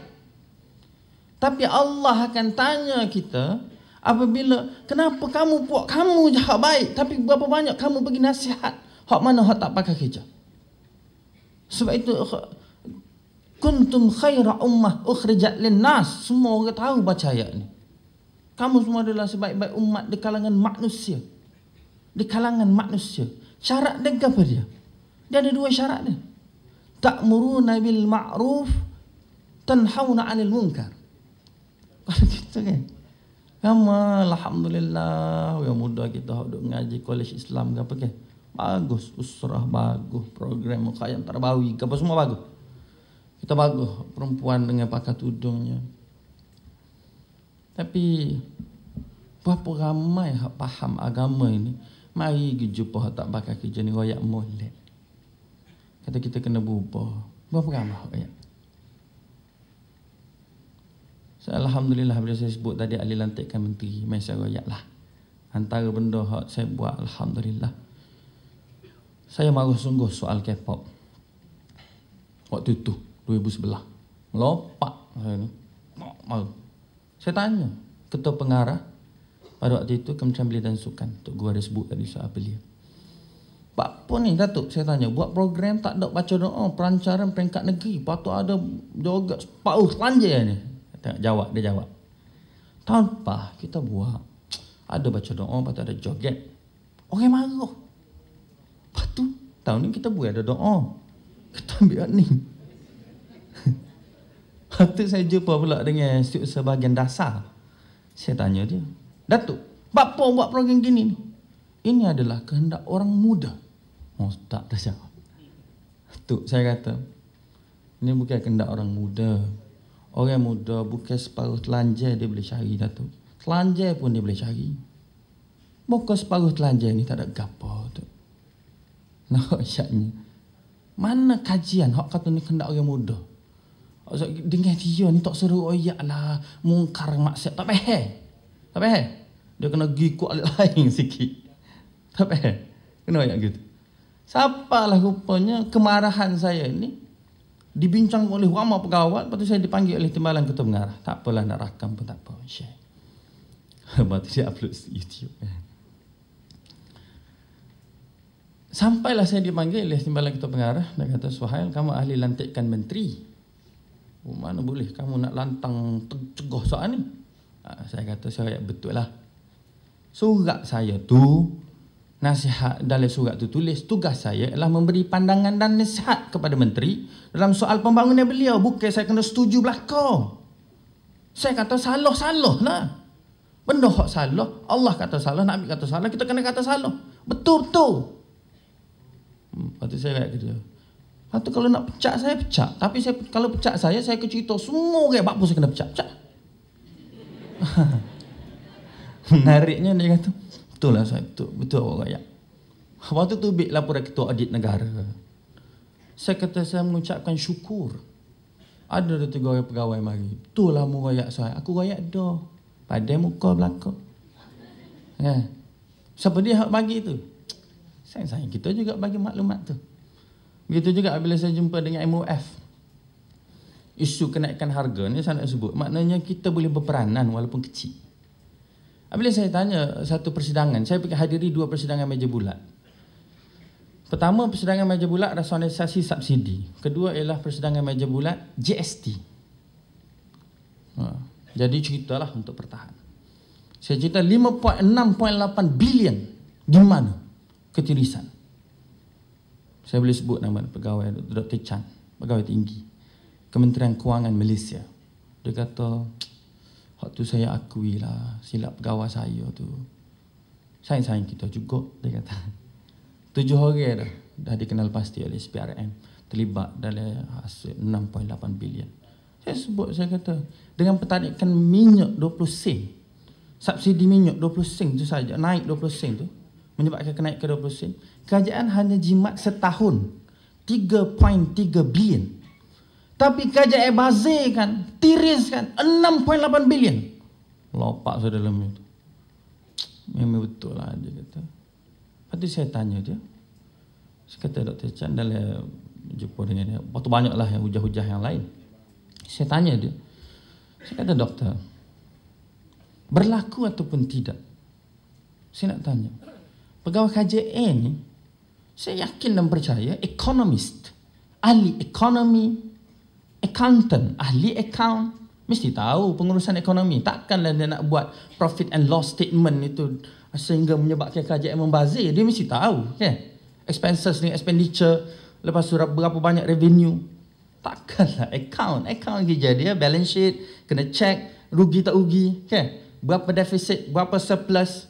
S1: tapi Allah akan tanya kita apabila kenapa kamu buat kamu jahat baik tapi berapa banyak kamu bagi nasihat hak mana hak tak pakai kerja. Sebab itu kuntum khaira ummah ukhrijat lin nas semua orang tahu baca ayat ni. Kamu semua adalah sebaik-baik umat di kalangan manusia. Di kalangan manusia. Syarat dia apa dia? Dia ada dua syarat dia. Ta'muruna bil ma'ruf tanhauna 'anil munkar. Itu kan? Kamu alhamdulillah yang muda kita duduk ngaji kolej Islam ke apa kan? Bagus, usrah bagus, program muka yang terbawi, apa semua bagus. Kita bagus perempuan dengan pakai tudungnya. Tapi berapa ramai yang faham agama ini mari pergi jumpa tak pakai kerja ni royak molek. Kata kita kena berubah. Berapa ramai royak? So, Alhamdulillah bila saya sebut tadi ahli lantikan menteri Malaysia Raya lah. Antara benda yang saya buat Alhamdulillah. Saya marah sungguh soal K-pop. Waktu itu, 2011. lopak saya ni. Marah. Saya tanya ketua pengarah pada waktu itu Kementerian Belia dan Sukan. Tok Guru ada sebut tadi soal belia. Pak pun ni Datuk saya tanya buat program tak ada baca doa perancaran peringkat negeri patut ada joget sepau telanjang ni Tengok jawab, dia jawab. tahun Tanpa kita buat, ada baca doa, patut ada joget. Orang marah. Lepas tahun ni kita buat ada doa. Kita ambil ni. Hati saya jumpa pula dengan setiap sebahagian dasar. Saya tanya dia, Datuk, apa buat program gini ni? Ini adalah kehendak orang muda. Oh, tak, tak siapa. saya kata, ini bukan kehendak orang muda. Orang muda bukan separuh telanjang dia boleh cari Datuk. Telanjang pun dia boleh cari. Bukan separuh telanjang ni tak ada gapo tu. Nah, no, syaknya. Mana kajian hak kata ni kena orang muda? Sebab dengan dia ni tak seru oyak oh, lah. Mungkar maksiat. Tak payah. Tak payah. Dia kena pergi kuat lain sikit. Tak payah. Kena oyak gitu. Siapalah rupanya kemarahan saya ni dibincang oleh ulama pegawai lepas tu saya dipanggil oleh timbalan ketua pengarah tak apalah nak rakam pun tak apa share lepas tu dia upload YouTube sampailah saya dipanggil oleh timbalan ketua pengarah Dia kata Suhail kamu ahli lantikan menteri oh, mana boleh kamu nak lantang tercegah soal ni ah, saya kata saya betul lah surat saya tu nasihat dalam surat itu tulis tugas saya adalah memberi pandangan dan nasihat kepada menteri dalam soal pembangunan beliau bukan saya kena setuju belaka saya kata salah-salah lah benda hak salah Allah kata salah Nabi kata salah kita kena kata salah betul tu hmm, Lepas saya kata gitu. Lepas kalau nak pecah saya pecah Tapi saya, kalau pecah saya saya akan cerita semua orang Bapak saya kena pecah-pecah Menariknya dia kata Betul lah saya, betul, betul awak kaya. Waktu tu bik laporan kita adik negara. Saya kata saya mengucapkan syukur. Ada tu tiga orang pegawai mari. Betul lah mu kaya saya. Aku kaya dah. Pada muka belakang. Ya. Siapa dia hak bagi tu? Sayang sayang kita juga bagi maklumat tu. Begitu juga bila saya jumpa dengan MOF. Isu kenaikan harga ni saya nak sebut. Maknanya kita boleh berperanan walaupun kecil. Apabila saya tanya satu persidangan, saya pergi hadiri dua persidangan meja bulat. Pertama persidangan meja bulat rasionalisasi subsidi. Kedua ialah persidangan meja bulat GST. Ha, jadi ceritalah untuk pertahan. Saya cerita 5.6.8 bilion di mana ketirisan. Saya boleh sebut nama pegawai Dr. Chan, pegawai tinggi. Kementerian Kewangan Malaysia. Dia kata, Waktu saya akui lah silap pegawai saya tu. Sayang-sayang kita juga, dia kata. Tujuh orang dah, dah dikenal pasti oleh SPRM. Terlibat dalam hasil 6.8 bilion. Saya sebut, saya kata, dengan pertarikan minyak 20 sen, subsidi minyak 20 sen tu saja naik 20 sen tu, menyebabkan kenaik ke 20 sen, kerajaan hanya jimat setahun 3.3 bilion. Tapi kajak air bazir kan, tiris kan, 6.8 bilion. Lopak sudah dalam itu. Memang betul lah dia kata. Lepas tu saya tanya dia. Saya kata Dr. Chan dalam jumpa dengan dia. Lepas tu banyaklah yang hujah-hujah yang lain. Saya tanya dia. Saya kata doktor. Berlaku ataupun tidak? Saya nak tanya. Pegawai KJN ni. Saya yakin dan percaya ekonomis. Ahli ekonomi accountant, ahli account, mesti tahu pengurusan ekonomi. Takkanlah dia nak buat profit and loss statement itu sehingga menyebabkan kerajaan membazir. Dia mesti tahu. Kan? Expenses ni, expenditure, lepas surat berapa banyak revenue. Takkanlah account. Account lagi jadi, ya, balance sheet, kena check, rugi tak rugi. Kan? Berapa deficit, berapa surplus.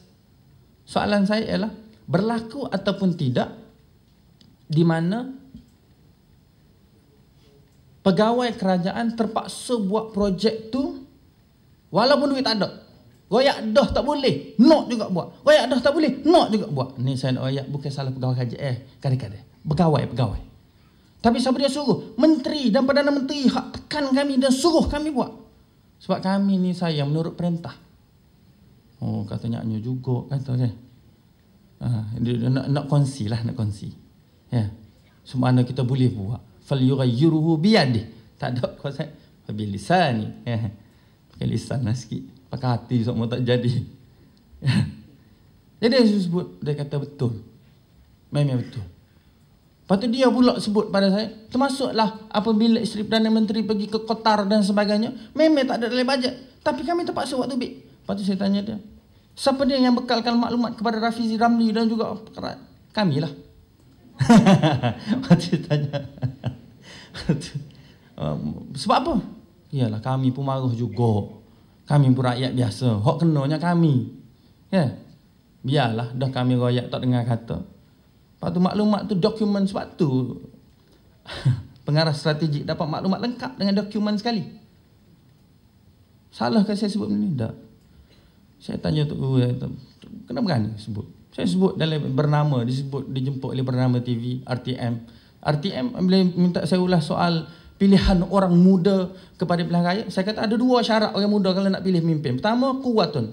S1: Soalan saya ialah, berlaku ataupun tidak, di mana pegawai kerajaan terpaksa buat projek tu walaupun duit tak ada. Royak dah tak boleh, nak juga buat. Royak dah tak boleh, nak juga buat. Ni saya nak royak bukan salah pegawai kerajaan eh, kadang-kadang. Pegawai, pegawai. Tapi siapa dia suruh? Menteri dan Perdana Menteri hak tekan kami dan suruh kami buat. Sebab kami ni saya menurut perintah. Oh, katanya anu juga kata kan. Ha, dia, dia, nak nak lah, nak kongsi. Ya. Yeah. kita boleh buat falyughayyiruhu bi yadi. Tak ada konsep bil lisan. Eh, pakai lisan lah sikit. Pakai hati semua tak jadi. jadi Yesus sebut dia kata betul. Memang betul. Lepas tu dia pula sebut pada saya, termasuklah apabila isteri Perdana Menteri pergi ke Qatar dan sebagainya, memang tak ada dalam bajet. Tapi kami terpaksa waktu bit. Lepas tu saya tanya dia, siapa dia yang bekalkan maklumat kepada Rafizi Ramli dan juga kami lah. Macam tanya. Um, sebab apa? Iyalah kami pun maruh juga. Kami pun rakyat biasa. Hak kenanya kami. Ya. Yeah. Biarlah dah kami rakyat tak dengar kata. Lepas tu maklumat tu dokumen sebab tu. Pengarah strategik dapat maklumat lengkap dengan dokumen sekali. Salah ke saya sebut benda ni? Tak. Saya tanya tu, eh, kenapa berani sebut? Saya sebut dalam bernama, disebut dijemput oleh bernama TV, RTM. RTM bila minta saya ulas soal pilihan orang muda kepada pilihan rakyat, saya kata ada dua syarat orang muda kalau nak pilih pemimpin. Pertama, kuat kuatun.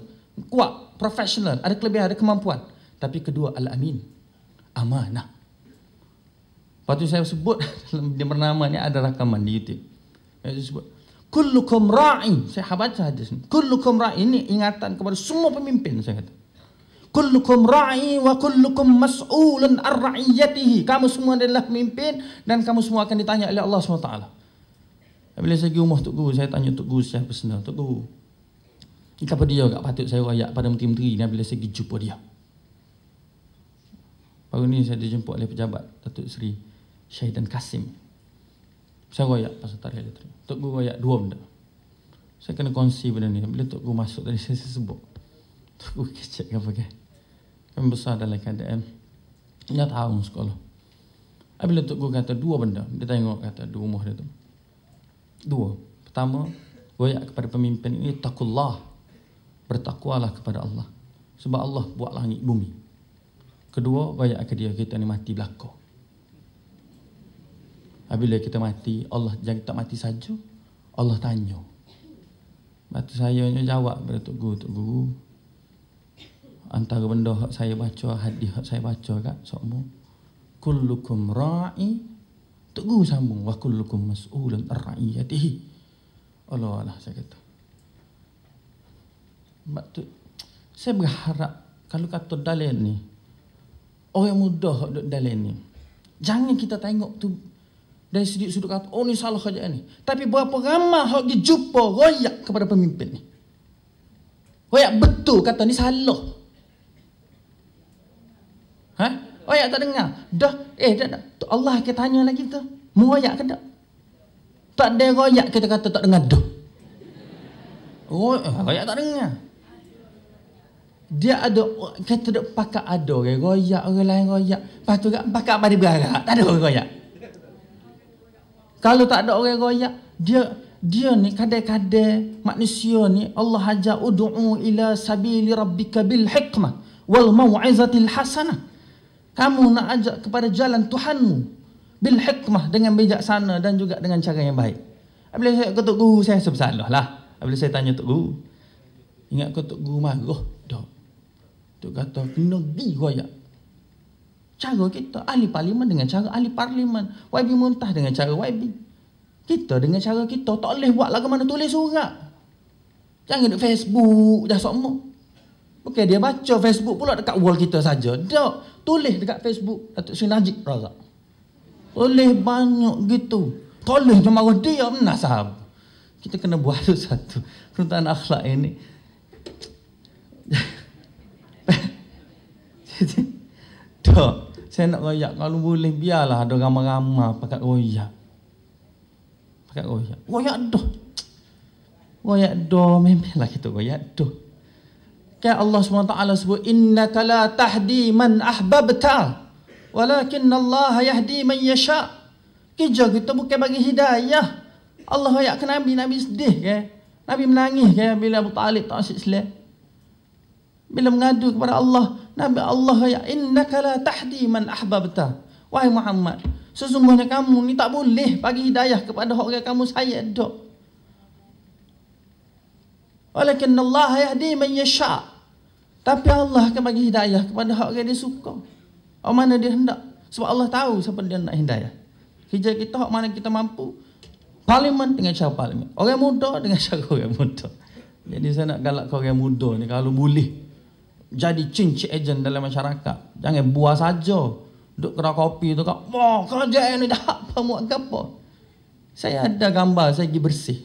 S1: Kuat, profesional, ada kelebihan, ada kemampuan. Tapi kedua, al-amin. Amanah. Lepas tu saya sebut dalam bernama ni ada rakaman di YouTube. Saya sebut, Kullukum rai, Saya baca hadis ni. Kullukum rai Ini ingatan kepada semua pemimpin, saya kata kullukum ra'i wa kullukum mas'ulun ar-ra'iyatihi. Kamu semua adalah pemimpin dan kamu semua akan ditanya oleh Allah SWT. Bila saya pergi rumah Tok Guru, saya tanya Tok Guru secara personal. Tok Guru, kenapa dia agak patut saya rayak pada menteri-menteri dan bila saya pergi jumpa dia? Baru ni saya dijemput oleh pejabat Datuk Seri Syahidan Kasim. Saya rayak pasal tarikh elektrik. Tok Guru rayak dua benda. Saya kena kongsi benda ni. Bila Tok Guru masuk tadi saya, saya sebut. Tok Guru kecek ke apa Pembesar dalam keadaan Dia tahu sekolah Apabila Tok Guru kata dua benda Dia tengok kata dua rumah dia tu Dua Pertama Goyak kepada pemimpin ini Takullah Bertakwalah kepada Allah Sebab Allah buat langit bumi Kedua Goyak ke dia Kita ni mati belakang Apabila kita mati Allah jangan tak mati saja Allah tanya Batu saya jawab kepada Tok Guru Tok Guru antara benda hak saya baca hadis hak saya baca kat sokmu kullukum ra'i tunggu sambung wa kullukum mas'ulun ar-ra'iyatihi Allah Allah saya kata Maktu, saya berharap kalau kata dalil ni orang muda hak duk dalil ni jangan kita tengok tu dari sudut sudut kata oh ni salah kerja ni tapi berapa ramah hak dijumpa royak kepada pemimpin ni royak betul kata ni salah Oh ya tak dengar. Dah, eh dah, dah. Allah kita tanya lagi tu. Mu ayat ke tak? Tak ada royak kita kata tak dengar dah. Oh royak eh, tak dengar. Dia ada kita dok pakak ada orang royak orang lain royak. Pastu gak pakak mari berharap. Tak ada orang royak. Kalau tak ada orang royak, dia dia ni kadang-kadang manusia ni Allah ajar ud'u ila sabili rabbika bil hikmah wal mau'izatil hasanah. Kamu nak ajak kepada jalan Tuhanmu bil hikmah dengan bijaksana dan juga dengan cara yang baik. Apabila saya ke Tok Guru, saya sebesarlah lah. Apabila saya tanya Tok Guru, ingat ke Tok Guru marah? Tak. Tok kata, kena di royak. Cara kita, ahli parlimen dengan cara ahli parlimen. YB muntah dengan cara YB. Kita dengan cara kita, tak boleh buat lah mana tulis surat. Jangan duduk Facebook, dah sokmuk. Bukan dia baca Facebook pula dekat wall kita saja. Tak. Tulis dekat Facebook Datuk Sri Najib Razak. Tulis banyak gitu. Tulis cuma orang dia menang sahab. Kita kena buat satu, -satu. peruntukan akhlak ini. Tak. Saya nak royak. Kalau boleh biarlah ada ramah-ramah pakat royak. Pakat royak. Royak dah. Royak dah. Memanglah kita royak dah. Kan Allah SWT sebut innaka la tahdi man ahbabta walakin Allah yahdi man yasha. Kita kita bukan bagi hidayah. Allah ayat ke Nabi Nabi sedih ke? Kan? Nabi menangis ke kan? bila Abu Talib tak masuk Islam? Bila mengadu kepada Allah, Nabi Allah ayat innaka la tahdi man ahbabta. Wahai Muhammad, sesungguhnya kamu ni tak boleh bagi hidayah kepada orang yang kamu sayang dok. Walakin Allah yahdi man yasha'. Tapi Allah akan bagi hidayah kepada hak yang dia suka. Hak mana dia hendak. Sebab Allah tahu siapa dia nak hidayah. Kerja kita hak mana kita mampu. Parlimen dengan cara parlimen. Orang muda dengan cara orang muda. Jadi saya nak galak ke orang muda ni kalau boleh jadi cinci agent dalam masyarakat. Jangan buah saja. Duduk kena kopi tu kak. Wah, kerja ni dah apa Muak ke apa. Saya ada gambar saya pergi bersih.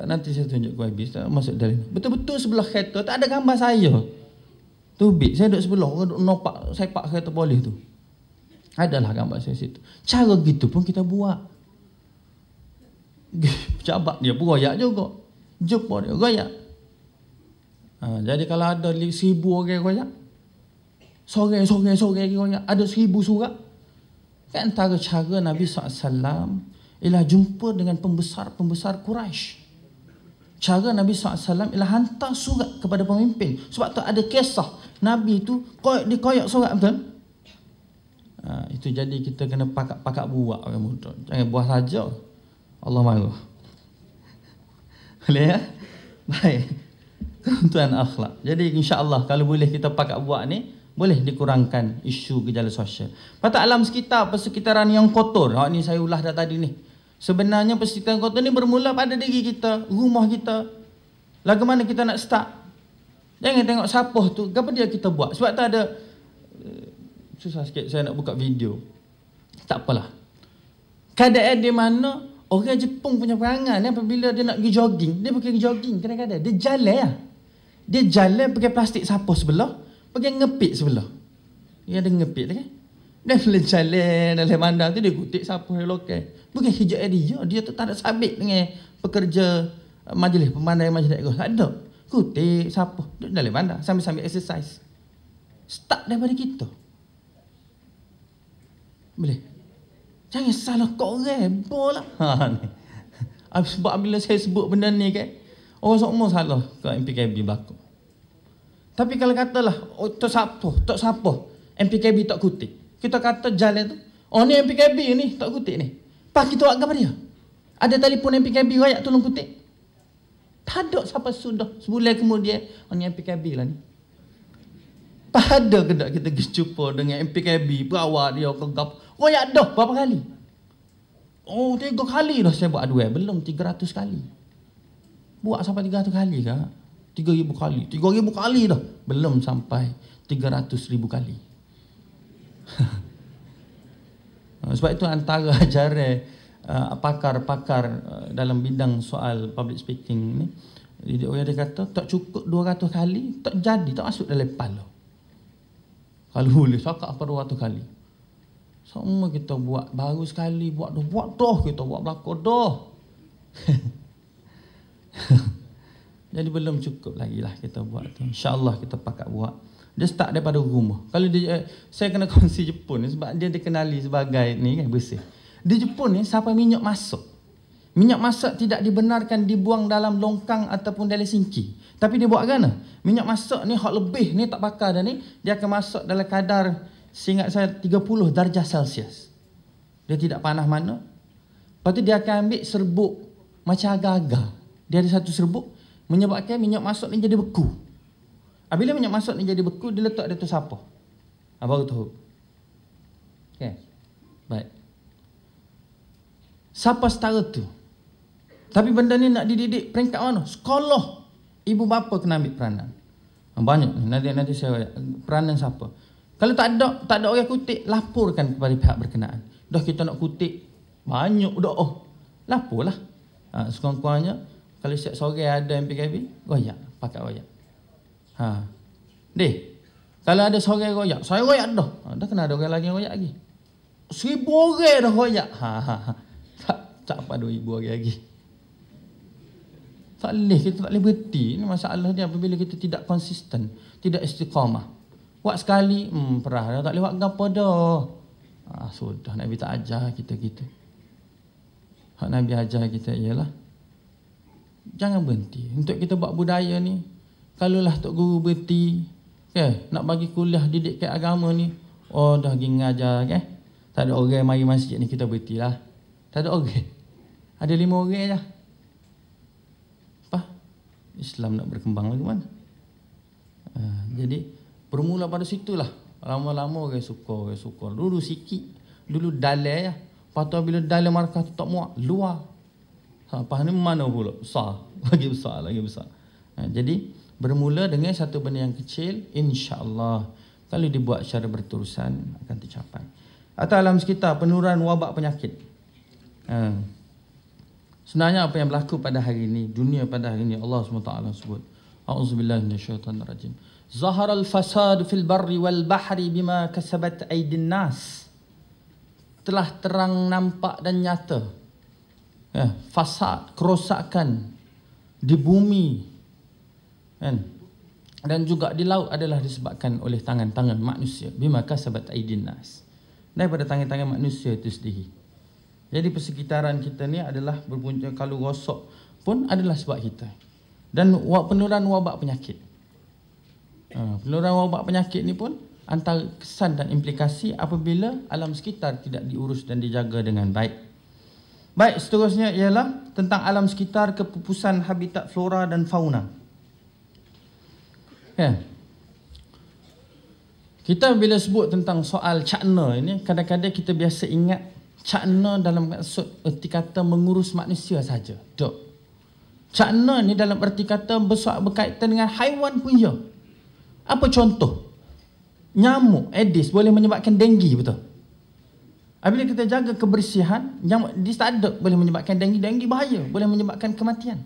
S1: Nanti saya tunjuk ke habis. Masuk dari Betul-betul sebelah kereta tak ada gambar saya tu bit saya duduk sebelah orang duduk nopak sepak kereta polis tu adalah gambar saya situ cara gitu pun kita buat pejabat dia pun royak juga jumpa dia royak ha, jadi kalau ada seribu orang royak sore sore sore lagi royak ada seribu surat kan antara cara Nabi SAW ialah jumpa dengan pembesar-pembesar Quraisy cara Nabi SAW ialah hantar surat kepada pemimpin. Sebab tu ada kisah Nabi tu koyak dikoyak surat betul? Ha, itu jadi kita kena pakak-pakak buat orang muda. Jangan buah saja. Allah malu. Boleh ya? Baik. Tuan akhlak. Jadi insya-Allah kalau boleh kita pakak buat ni boleh dikurangkan isu gejala sosial. Patut alam sekitar persekitaran yang kotor. Hak ni saya ulah dah tadi ni. Sebenarnya persekitaran kota ni bermula pada diri kita, rumah kita. Lagu mana kita nak start? Jangan tengok siapa tu, kenapa dia kita buat? Sebab tak ada eh, susah sikit saya nak buka video. Tak apalah. Keadaan di mana orang Jepun punya perangan ya, apabila dia nak pergi jogging, dia pergi jogging kadang-kadang dia jalan ya. Dia jalan pakai plastik sapu sebelah, pakai ngepit sebelah. Dia ada ngepit kan? Dia boleh jalan dalam mandang tu dia kutip sapu yang lokal. Bukan hijab dia. Ya, dia tu tak ada sabit dengan pekerja eh, majlis, pemandai majlis. Tak ada. Kutip, siapa. dah dalam bandar sambil-sambil exercise. Start daripada kita. Boleh? Jangan salah korang. Bola. Ha, ni. Sebab bila saya sebut benda ni kan, orang semua salah ke MPKB berlaku. Tapi kalau katalah, oh, tak siapa, tak siapa, MPKB tak kutip. Kita kata jalan tu, oh ni MPKB ni, tak kutip ni. Pak kita buat kepada dia. Ada telefon MPKB rakyat tolong kutip. Tak ada siapa sudah sebulan kemudian. orang oh, yang MPKB lah ni. Tak ada kena kita pergi jumpa dengan MPKB. Berawak dia. Kegap. Rakyat dah berapa kali? Oh, tiga kali dah saya buat aduan. Belum, tiga ratus kali. Buat sampai tiga ratus kali kah? Tiga ribu kali. Tiga ribu kali dah. Belum sampai tiga ratus ribu kali. Uh, sebab itu antara ajaran uh, pakar-pakar uh, dalam bidang soal public speaking ni dia orang dia kata tak cukup 200 kali tak jadi tak masuk dalam kepala. Kalau boleh sokak apa 200 kali. Semua kita buat baru sekali buat dah buat dah kita buat belakang dah. jadi belum cukup lagi lah kita buat tu. Insya-Allah kita pakat buat dia start daripada rumah. Kalau dia uh, saya kena kongsi Jepun ni sebab dia dikenali sebagai ni kan bersih. Di Jepun ni siapa minyak masuk? Minyak masak tidak dibenarkan dibuang dalam longkang ataupun dalam sinki. Tapi dia buat kan? Minyak masak ni hak lebih ni tak bakar dah ni, dia akan masak dalam kadar seingat saya 30 darjah Celsius. Dia tidak panah mana. Lepas tu dia akan ambil serbuk macam agar-agar. Dia ada satu serbuk menyebabkan minyak masak ni jadi beku. Bila minyak masak ni jadi beku, dia letak dia tu siapa? Ha, baru tahu. Okay. Baik. Siapa setara tu? Tapi benda ni nak dididik peringkat mana? Sekolah. Ibu bapa kena ambil peranan. Ah, banyak Nanti, nanti saya peranan siapa. Kalau tak ada, tak ada orang kutip, laporkan kepada pihak berkenaan. Dah kita nak kutik, banyak dah. Oh, laporlah. Ha, Sekurang-kurangnya, kalau setiap sore ada MPKB, goyak. Pakat goyak. Ha. ni Kalau ada seorang yang royak, saya royak dah. Ha, dah kena ada orang lagi yang royak lagi. Seribu orang dah royak. Ha, ha, ha. Tak, tak apa dua orang lagi. Tak leh kita tak leh berhenti. Ini masalah dia apabila kita tidak konsisten. Tidak istiqamah. Buat sekali, hmm, perah dah. Tak boleh buat apa dah. Ha, sudah, Nabi tak ajar kita gitu. Hak Nabi ajar kita ialah. Jangan berhenti. Untuk kita buat budaya ni, kalaulah tok guru berhenti ke nak bagi kuliah didik ke agama ni oh dah pergi ngajar ke okay? tak ada orang mari masjid ni kita berhenti lah tak ada orang ada lima orang je apa Islam nak berkembang lagi mana uh, jadi bermula pada situ lah, lama-lama orang okay, suka orang suka dulu sikit dulu dalai ya. lepas tu bila dalai markah tu tak muak luar Ha, ni mana pula? Besar. Lagi besar, lagi besar. Ha, jadi, bermula dengan satu benda yang kecil insyaallah kalau dibuat secara berterusan akan tercapai atau alam sekitar penurunan wabak penyakit uh, sebenarnya apa yang berlaku pada hari ini dunia pada hari ini Allah SWT sebut auzubillahi minasyaitonirrajim zahara al-fasad fil barri wal bahri bima kasabat aydin nas telah terang nampak dan nyata ya, fasad kerosakan di bumi kan dan juga di laut adalah disebabkan oleh tangan-tangan manusia bima kasabat aidin nas daripada tangan-tangan manusia itu sendiri jadi persekitaran kita ni adalah berpunca kalau rosak pun adalah sebab kita dan penularan wabak penyakit ha, penularan wabak penyakit ni pun antara kesan dan implikasi apabila alam sekitar tidak diurus dan dijaga dengan baik baik seterusnya ialah tentang alam sekitar kepupusan habitat flora dan fauna Kan? Kita bila sebut tentang soal cakna ini, kadang-kadang kita biasa ingat cakna dalam maksud erti kata mengurus manusia saja. Tak. Cakna ni dalam erti kata bersuat berkaitan dengan haiwan pun ya. Apa contoh? Nyamuk, edis boleh menyebabkan denggi betul? Apabila kita jaga kebersihan, nyamuk di ada boleh menyebabkan denggi, denggi bahaya, boleh menyebabkan kematian.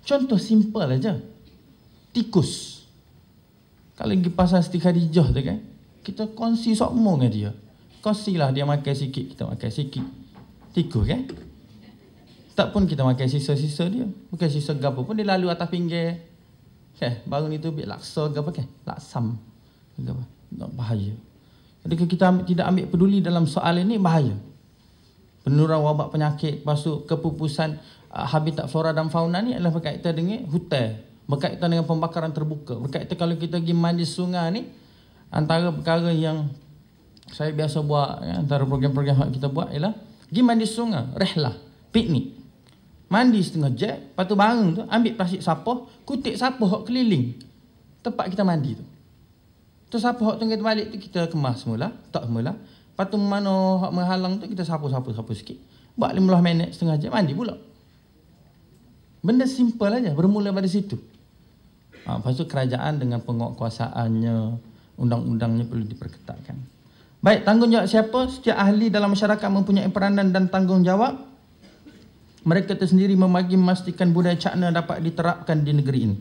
S1: Contoh simple aja. Tikus. Kalau pergi pasar Siti Khadijah tu kan, kita kongsi sokmo dengan dia. lah dia makan sikit, kita makan sikit. Tiga, kan? Tak pun kita makan sisa-sisa dia. Bukan sisa gapo pun dia lalu atas pinggir. Eh, baru ni tu bit laksa gapo kan? Laksam. Gapo? Tak bahaya. Jadi kita ambil, tidak ambil peduli dalam soal ini bahaya. Penurunan wabak penyakit, lepas tu kepupusan ah, habitat flora dan fauna ni adalah berkaitan dengan hutan berkaitan dengan pembakaran terbuka berkaitan kalau kita pergi mandi sungai ni antara perkara yang saya biasa buat ya, antara program-program yang kita buat ialah pergi mandi sungai rehlah piknik mandi setengah jet lepas tu bangun tu ambil plastik sapah kutip sapah hok keliling tempat kita mandi tu tu sapah hok tu kita balik tu kita kemas semula tak semula lepas tu mana hok menghalang tu kita sapu-sapu-sapu sikit buat lima minit setengah jam mandi pula Benda simple aja bermula pada situ. Ha, lepas tu kerajaan dengan penguatkuasaannya, undang-undangnya perlu diperketatkan. Baik, tanggungjawab siapa? Setiap ahli dalam masyarakat mempunyai peranan dan tanggungjawab. Mereka tersendiri memagi memastikan budaya cakna dapat diterapkan di negeri ini.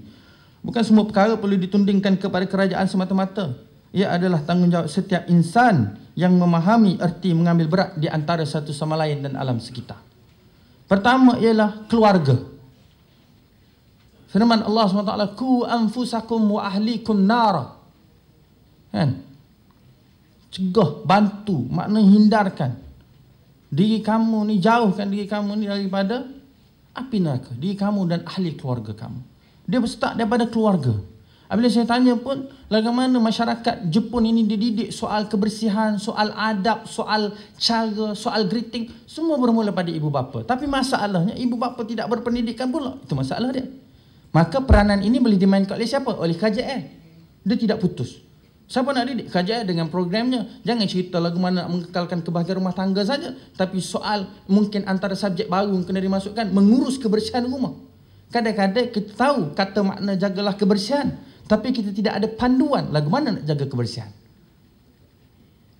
S1: Bukan semua perkara perlu ditundingkan kepada kerajaan semata-mata. Ia adalah tanggungjawab setiap insan yang memahami erti mengambil berat di antara satu sama lain dan alam sekitar. Pertama ialah keluarga. Firman Allah SWT Ku anfusakum wa ahlikum nara Kan Cegah, bantu Makna hindarkan Diri kamu ni, jauhkan diri kamu ni Daripada api neraka Diri kamu dan ahli keluarga kamu Dia bersetak daripada keluarga Apabila saya tanya pun, bagaimana masyarakat Jepun ini dididik soal kebersihan, soal adab, soal cara, soal greeting, semua bermula pada ibu bapa. Tapi masalahnya ibu bapa tidak berpendidikan pula. Itu masalah dia. Maka peranan ini boleh dimainkan oleh siapa? Oleh KJL. Dia tidak putus. Siapa nak didik? KJL dengan programnya. Jangan cerita lagu mana nak mengekalkan kebahagiaan rumah tangga saja. Tapi soal mungkin antara subjek baru yang kena dimasukkan, mengurus kebersihan rumah. Kadang-kadang kita tahu kata makna jagalah kebersihan. Tapi kita tidak ada panduan lagu mana nak jaga kebersihan.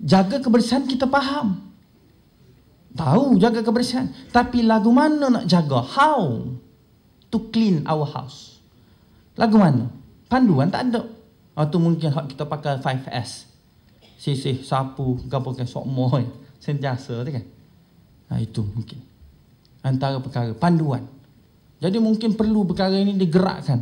S1: Jaga kebersihan kita faham. Tahu jaga kebersihan. Tapi lagu mana nak jaga? How? How? to clean our house. Lagu mana? Panduan tak ada. Waktu ah, mungkin kita pakai 5S. Sisih, sapu, gabungkan sok moy. Sentiasa tu kan? Nah, itu mungkin. Antara perkara. Panduan. Jadi mungkin perlu perkara ini digerakkan.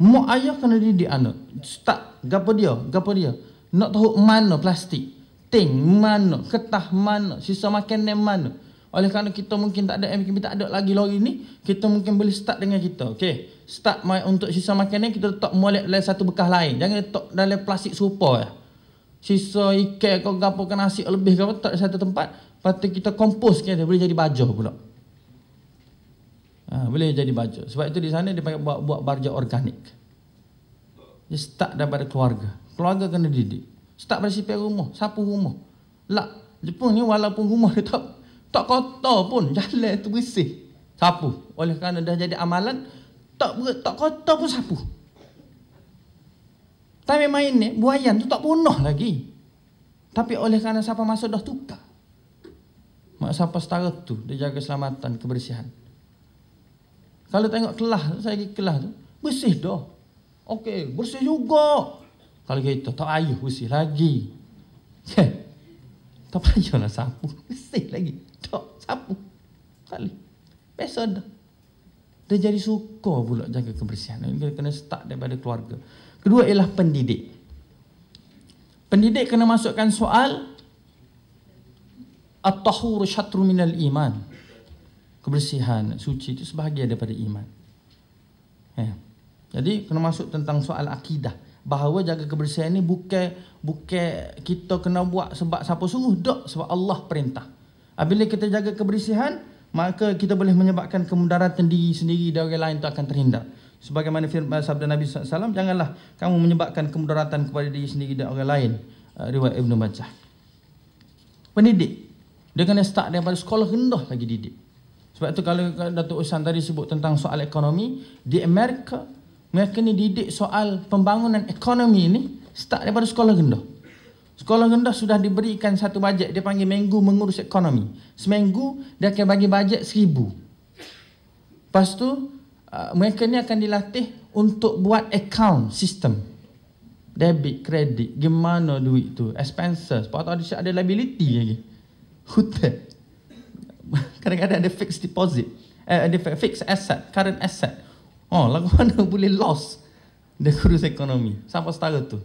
S1: Mak ayah kena didik anak. Tak, Gapa dia? Gapa dia? Nak tahu mana plastik? Ting mana? Ketah mana? Sisa makanan mana? Oleh kerana kita mungkin tak ada MKB, tak ada lagi lori ni, kita mungkin boleh start dengan kita. okay? Start my, untuk sisa makanan kita letak molek dalam satu bekas lain. Jangan letak dalam plastik serupa ya. Sisa ikan kau gapokan nasi lebih ke letak satu tempat, patut kita kompos kan boleh jadi baju, pula. Ha, boleh jadi baju. Sebab itu di sana dia buat, buat barja organik. Dia start daripada keluarga. Keluarga kena didik. Start dari sipir rumah, sapu rumah. Lak, Jepun ni walaupun rumah dia tak tak kotor pun jalan tu bersih. Sapu. Oleh kerana dah jadi amalan, tak ber, tak kotor pun sapu. Tapi main ni, buayan tu tak punah lagi. Tapi oleh kerana siapa masuk dah tukar. Mak siapa setara tu, dia jaga keselamatan, kebersihan. Kalau tengok kelah, saya pergi kelah tu, bersih dah. Okey, bersih juga. Kalau kita tak ayuh bersih lagi. Tak payah sapu, bersih lagi. Tak, sapu. Tak boleh. Biasa dah. Dia jadi suka pula jaga kebersihan. Dia kena start daripada keluarga. Kedua ialah pendidik. Pendidik kena masukkan soal At-tahur syatru minal iman. Kebersihan, suci itu sebahagian daripada iman. Eh. Jadi kena masuk tentang soal akidah. Bahawa jaga kebersihan ini bukan bukan kita kena buat sebab siapa suruh. Tak, sebab Allah perintah. Apabila kita jaga kebersihan, maka kita boleh menyebabkan kemudaratan diri sendiri dan orang lain itu akan terhindar. Sebagaimana firman sabda Nabi SAW, janganlah kamu menyebabkan kemudaratan kepada diri sendiri dan orang lain. Uh, riwayat Ibn Majah. Pendidik. Dia kena start daripada sekolah rendah lagi didik. Sebab itu kalau Datuk Usan tadi sebut tentang soal ekonomi, di Amerika, mereka ni didik soal pembangunan ekonomi ni start daripada sekolah rendah. Sekolah rendah sudah diberikan satu bajet Dia panggil minggu mengurus ekonomi Seminggu dia akan bagi bajet seribu Lepas tu uh, Mereka ni akan dilatih Untuk buat account sistem Debit, kredit Gimana duit tu, expenses Sebab ada ada liability lagi Hutang Kadang-kadang ada fixed deposit eh, Ada fixed asset, current asset Oh, lagu mana boleh loss Dia kurus ekonomi Sampai setara tu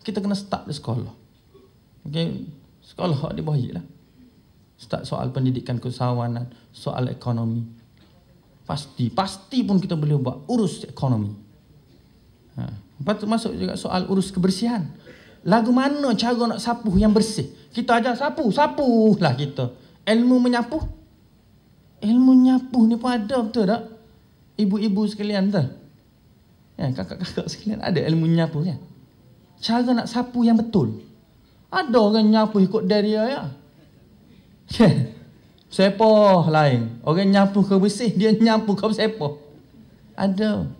S1: Kita kena start di sekolah Okay, sekolah di bawah je lah. Start soal pendidikan keusahawanan, soal ekonomi. Pasti, pasti pun kita boleh buat urus ekonomi. Ha. Lepas tu masuk juga soal urus kebersihan. Lagu mana cara nak sapu yang bersih? Kita ajar sapu, sapu lah kita. Ilmu menyapu. Ilmu menyapu ni pun ada betul tak? Ibu-ibu sekalian tu. Ya, kakak-kakak sekalian ada ilmu menyapu kan? Cara nak sapu yang betul. Ada orang nyapu ikut daria ya. Siapa lain? Orang nyapu ke bersih, dia nyapu ke siapa? Ada.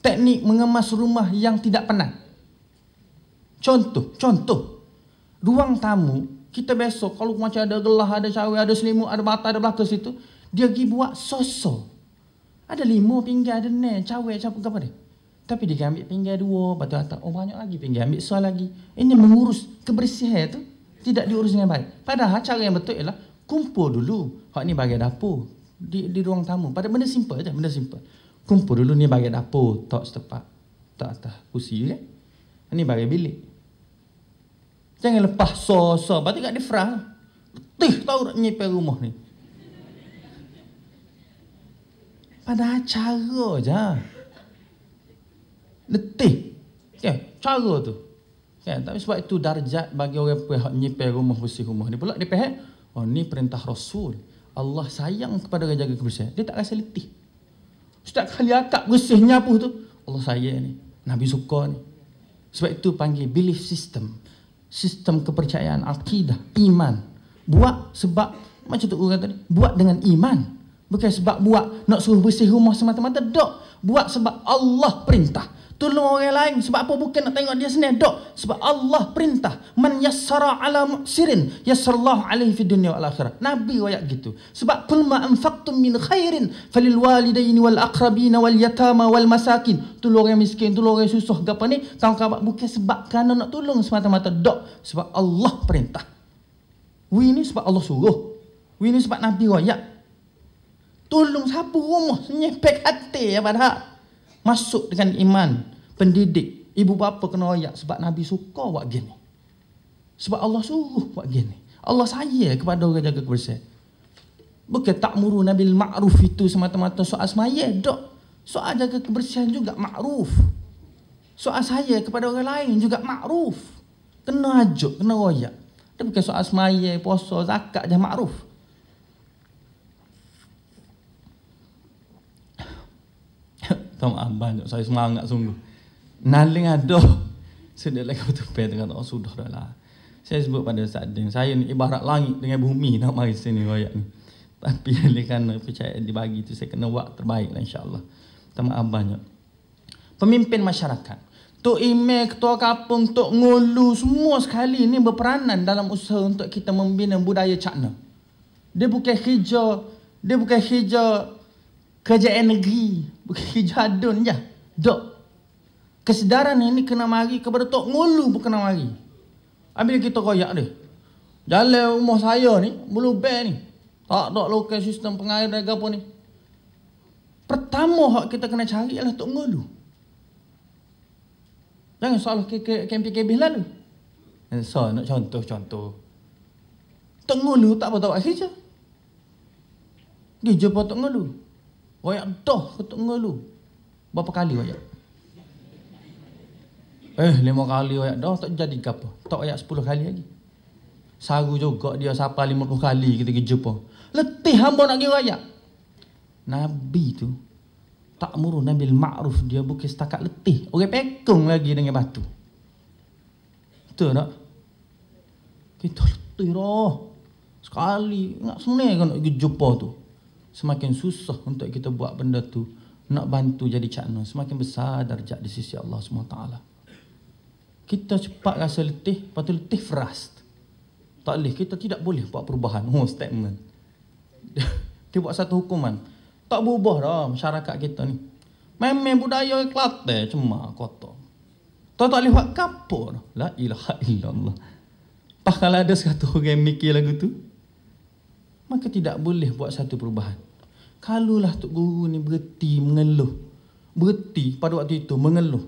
S1: Teknik mengemas rumah yang tidak penat. Contoh, contoh. Ruang tamu, kita besok kalau macam ada gelah, ada cawe, ada selimut, ada bata, ada belakang situ. Dia pergi buat sosok. Ada limau pinggir ada ne, cawe, cawe, apa dia? Tapi dia ambil pinggir dua, batu atas. Oh banyak lagi pinggir ambil soal lagi. Ini mengurus kebersihan tu tidak diurus dengan baik. Padahal cara yang betul ialah kumpul dulu. Hak ni bagi dapur di, di ruang tamu. Pada benda simple aja, benda simple. Kumpul dulu ni bagi dapur, tok setepak. Tok atas kerusi ya. Ini kan? bagi bilik. Jangan lepas so-so, batu kat difrang. Tih tahu nak nyipai rumah ni. Padahal cara je. Ha letih kan cara tu kan tapi sebab itu darjat bagi orang pihak nyipai rumah bersih rumah ni pula dia faham eh, oh ni perintah rasul Allah sayang kepada orang jaga kebersihan dia tak rasa letih setiap kali akak bersih nyapu tu Allah sayang ni Nabi suka ni sebab itu panggil belief system sistem kepercayaan akidah iman buat sebab macam tu orang tadi buat dengan iman bukan sebab buat nak suruh bersih rumah semata-mata dok buat sebab Allah perintah tolong orang lain sebab apa bukan nak tengok dia sendiri dok sebab Allah perintah man yassara ala muksirin yassallahu alaihi fid dunya wal akhirah nabi wayak gitu sebab kul ma anfaqtum min khairin falil walidaini wal aqrabina wal yatama wal masakin tolong orang miskin tolong orang susah gapa ni tahu kau bukan sebab kerana nak tolong semata-mata dok sebab Allah perintah we ni sebab Allah suruh we ni sebab nabi wayak tolong siapa rumah nyepek hati ya padahal Masuk dengan iman pendidik. Ibu bapa kena royak sebab Nabi suka buat gini. Sebab Allah suruh buat gini. Allah saya kepada orang jaga kebersihan. Bukan tak muru Nabi ma'ruf itu semata-mata soal semaya. Tak. Soal jaga kebersihan juga ma'ruf. Soal saya kepada orang lain juga ma'ruf. Kena ajuk, kena royak. Itu bukan soal semaya, puasa, zakat je ma'ruf. Tom Abang ah, tu saya semangat sungguh. Naling ada. Sudah lagi kau tepi dengan oh sudah dah lah. Saya sebut pada saat Deng, saya ni ibarat langit dengan bumi nak mari sini royak ni. Tapi oleh kerana percaya dibagi tu saya kena buat terbaik lah insyaAllah. Tom Abang tu. Pemimpin masyarakat. Tok Imeh, Ketua Kapung, Tok Ngulu, semua sekali ni berperanan dalam usaha untuk kita membina budaya cakna. Dia bukan hijau, dia bukan hijau kerja energi, negeri kejadun je dok kesedaran ini kena mari kepada tok ngulu pun kena mari ambil kita koyak dia jalan rumah saya ni belum ber ni tak ada lokal sistem pengairan dan apa ni pertama hak kita kena cari adalah tok ngulu jangan salah ke ke kempi kebih lalu eh, so nak contoh contoh tok ngulu tak apa tak apa saja dia jumpa tok ngulu Wayak dah ketuk ngelu. Berapa kali wayak? Eh, lima kali wayak dah tak jadi ke apa. Tak wayak sepuluh kali lagi. Saru juga dia sampai lima puluh kali kita pergi jumpa. Letih hamba nak pergi wayak. Nabi tu tak muruh Nabi Ma'ruf dia bukan setakat letih. Orang pekong lagi dengan batu. Betul tak? Kita letih dah. Sekali. Ingat senang kan nak pergi jumpa tu semakin susah untuk kita buat benda tu nak bantu jadi cakna semakin besar darjat di sisi Allah Swt. kita cepat rasa letih lepas tu letih frust tak boleh kita tidak boleh buat perubahan oh statement dia buat satu hukuman tak berubah dah masyarakat kita ni memang budaya kelate cuma kotor tak boleh buat kapur la ilaha illallah pas kalau ada satu orang yang mikir lagu tu maka tidak boleh buat satu perubahan Kalulah Tok Guru ni berhenti mengeluh. Berhenti pada waktu itu mengeluh.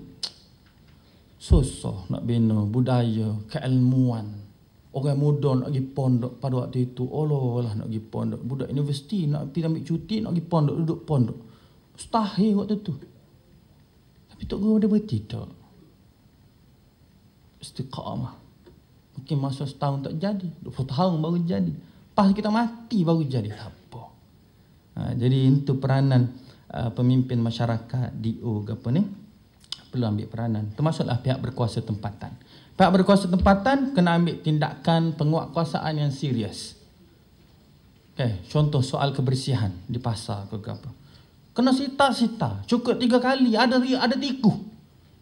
S1: Susah nak bina budaya, keilmuan. Orang muda nak pergi pondok pada waktu itu. Allah nak pergi pondok. Budak universiti nak pergi ambil cuti, nak pergi pondok, duduk pondok. Mustahil waktu itu. Tapi Tok Guru ada berhenti tak? Istiqamah. Mungkin masa setahun tak jadi. 20 tahun baru jadi. Pas kita mati baru jadi. Tak Ha, jadi itu peranan uh, pemimpin masyarakat DO apa ni perlu ambil peranan termasuklah pihak berkuasa tempatan pihak berkuasa tempatan kena ambil tindakan penguatkuasaan yang serius okay, contoh soal kebersihan di pasar ke apa kena sita-sita cukup tiga kali ada ada tiku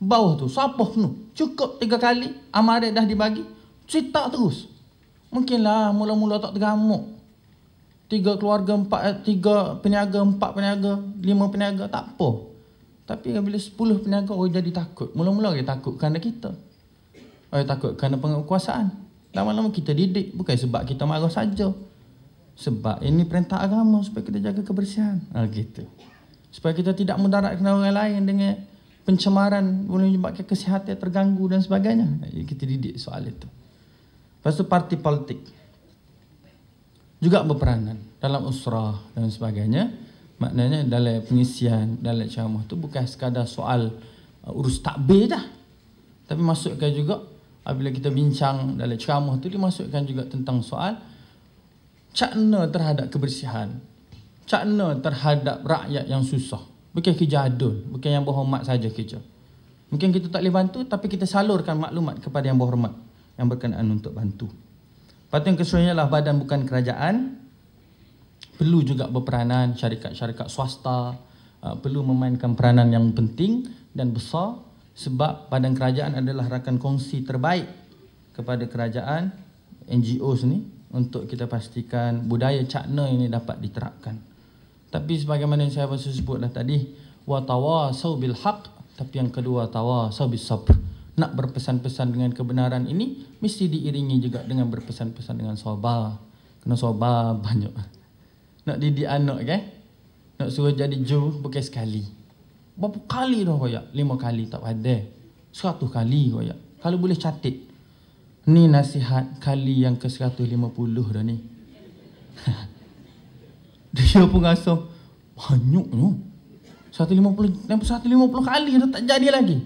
S1: bawah tu siapa tu cukup tiga kali amaran dah dibagi sita terus mungkinlah mula-mula tak tergamuk tiga keluarga, empat, eh, tiga peniaga, empat peniaga, lima peniaga, tak apa. Tapi bila sepuluh peniaga, orang oh, jadi takut. Mula-mula dia takut kerana kita. Orang oh, takut kerana penguasaan. Lama-lama kita didik, bukan sebab kita marah saja. Sebab ini perintah agama supaya kita jaga kebersihan. Ha, gitu. Supaya kita tidak mudarat kena orang lain dengan pencemaran, boleh menyebabkan kesihatan terganggu dan sebagainya. Ya, kita didik soal itu. Lepas itu parti politik juga berperanan dalam usrah dan sebagainya maknanya dalam pengisian dalam ceramah tu bukan sekadar soal uh, urus takbir dah tapi masukkan juga apabila kita bincang dalam ceramah tu dimasukkan juga tentang soal cakna terhadap kebersihan cakna terhadap rakyat yang susah bukan kerja adun bukan yang berhormat saja kerja mungkin kita tak boleh bantu tapi kita salurkan maklumat kepada yang berhormat yang berkenaan untuk bantu yang keseluruhannya adalah badan bukan kerajaan. Perlu juga berperanan syarikat-syarikat swasta. Uh, perlu memainkan peranan yang penting dan besar. Sebab badan kerajaan adalah rakan kongsi terbaik kepada kerajaan NGO ni untuk kita pastikan budaya cakna ini dapat diterapkan. Tapi sebagaimana yang saya sebutlah tadi, wa tawasau bil haq, tapi yang kedua tawasau bil sabr nak berpesan-pesan dengan kebenaran ini mesti diiringi juga dengan berpesan-pesan dengan sabar. Kena sabar banyak. Nak didik anak kan? Okay? Nak suruh jadi ju bukan sekali. Berapa kali dah royak? Lima kali tak ada. Seratus kali royak. Kalau boleh catit. Ni nasihat kali yang ke-150 dah ni. Dia pun rasa banyak ni. 150, 150 kali dah tak jadi lagi.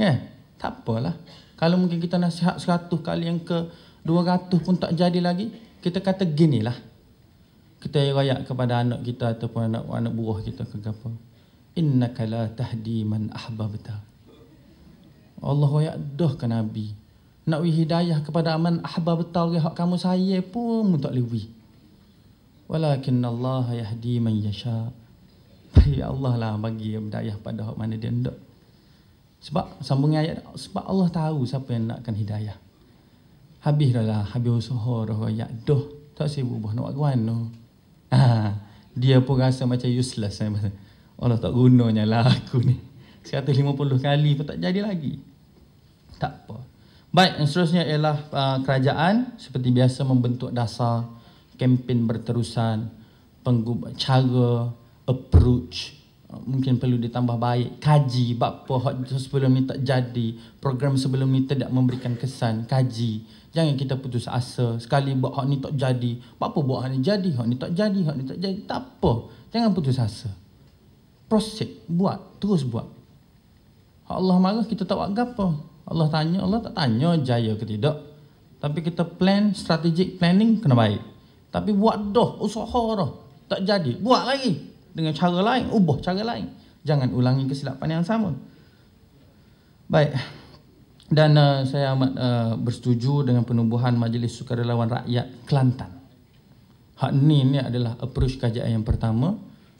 S1: Ya. Yeah tak apalah. Kalau mungkin kita nasihat 100 kali yang ke dua ratus pun tak jadi lagi, kita kata ginilah. Kita rayak kepada anak kita ataupun anak anak buah kita ke apa. Innaka la tahdi man ahbabta. Allah rayak dah ke Nabi. Nak wi hidayah kepada aman ahbabta orang hak kamu saya pun tak lewi. Walakin Allah yahdi man yasha. Tapi ya Allah lah bagi hidayah pada hak mana dia hendak. Sebab sambungnya ayat sebab Allah tahu siapa yang nakkan hidayah. Habis dah lah, habis suhur, ayat doh. Tak sibuk buah nak buat no. Ha, dia pun rasa macam useless. Saya Eh. Allah tak gunanya lah aku ni. 150 kali pun tak jadi lagi. Tak apa. Baik, yang seterusnya ialah uh, kerajaan seperti biasa membentuk dasar kempen berterusan penggub, cara approach mungkin perlu ditambah baik kaji apa hot sebelum ni tak jadi program sebelum ni tidak memberikan kesan kaji jangan kita putus asa sekali buat hot ni tak jadi apa buat hot ni jadi hot ni tak jadi hot ni tak jadi tak apa jangan putus asa proses buat terus buat Allah marah kita tak buat apa Allah tanya Allah tak tanya jaya ke tidak tapi kita plan strategic planning kena baik tapi buat dah usaha dah tak jadi buat lagi dengan cara lain, ubah cara lain. Jangan ulangi kesilapan yang sama. Baik. Dan uh, saya amat uh, bersetuju dengan penubuhan Majlis Sukarelawan Rakyat Kelantan. Hak ini, ini adalah approach kajian yang pertama.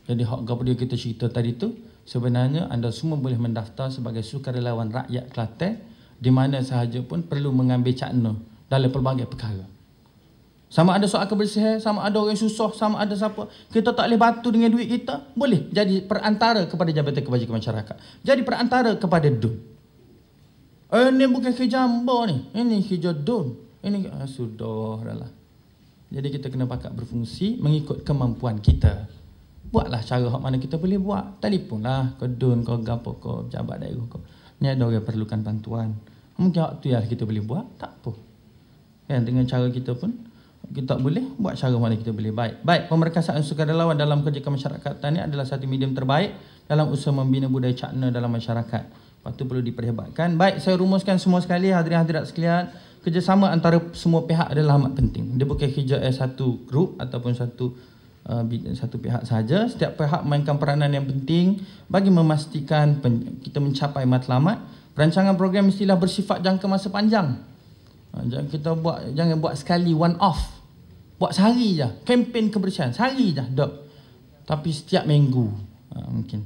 S1: Jadi hak dia kita cerita tadi tu, sebenarnya anda semua boleh mendaftar sebagai sukarelawan rakyat Kelantan di mana sahaja pun perlu mengambil cakna dalam pelbagai perkara. Sama ada soal kebersihan, sama ada orang susah, sama ada siapa. Kita tak boleh batu dengan duit kita. Boleh jadi perantara kepada Jabatan Kebajikan Masyarakat. Jadi perantara kepada DUN. Ini eh, bukan kerja hamba ni. Ini kerja DUN. Ini ah, sudah adalah. Jadi kita kena pakat berfungsi mengikut kemampuan kita. Buatlah cara hak mana kita boleh buat. Telefonlah ke DUN, ke gapo, ke jabat daerah. Ke. Ni ada orang perlukan bantuan. Mungkin waktu yang kita boleh buat, tak apa. Kan, dengan cara kita pun kita tak boleh buat cara mana kita boleh baik. Baik, pemerkasaan sukarelawan dalam kerja kemasyarakatan ini adalah satu medium terbaik dalam usaha membina budaya cakna dalam masyarakat. Lepas perlu diperhebatkan. Baik, saya rumuskan semua sekali hadirin-hadirat sekalian. Kerjasama antara semua pihak adalah amat penting. Dia bukan kerja eh, satu grup ataupun satu uh, satu pihak saja. Setiap pihak mainkan peranan yang penting bagi memastikan kita mencapai matlamat. Perancangan program mestilah bersifat jangka masa panjang. Ha, jangan kita buat jangan buat sekali one off. Buat sehari je. Kempen kebersihan sehari je dok. Tapi setiap minggu ha, mungkin.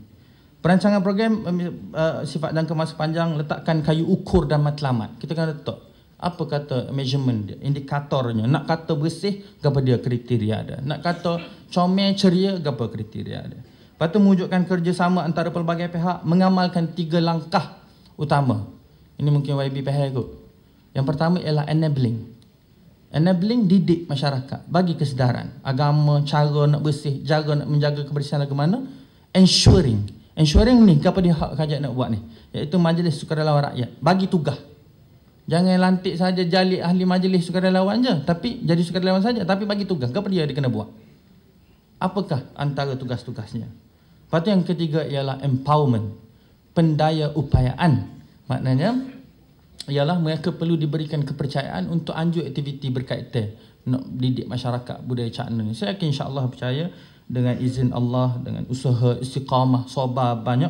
S1: Perancangan program um, uh, sifat jangka masa panjang letakkan kayu ukur dan matlamat. Kita kena letak apa kata measurement dia, indikatornya. Nak kata bersih, apa dia kriteria ada. Nak kata comel ceria, apa kriteria ada. Lepas tu menunjukkan kerjasama antara pelbagai pihak, mengamalkan tiga langkah utama. Ini mungkin YB PH kot. Yang pertama ialah enabling. Enabling didik masyarakat bagi kesedaran. Agama, cara nak bersih, jaga nak menjaga kebersihan lagu mana. Ensuring. Ensuring ni apa dia hak kajak nak buat ni? Iaitu majlis sukarelawan rakyat. Bagi tugas. Jangan lantik saja jali ahli majlis sukarelawan je. Tapi jadi sukarelawan saja. Tapi bagi tugas. Apa dia, dia kena buat? Apakah antara tugas-tugasnya? Lepas yang ketiga ialah empowerment. Pendaya upayaan. Maknanya ialah mereka perlu diberikan kepercayaan untuk anjur aktiviti berkaitan nak didik masyarakat budaya Cina ni. Saya yakin insya-Allah percaya dengan izin Allah dengan usaha istiqamah sabar banyak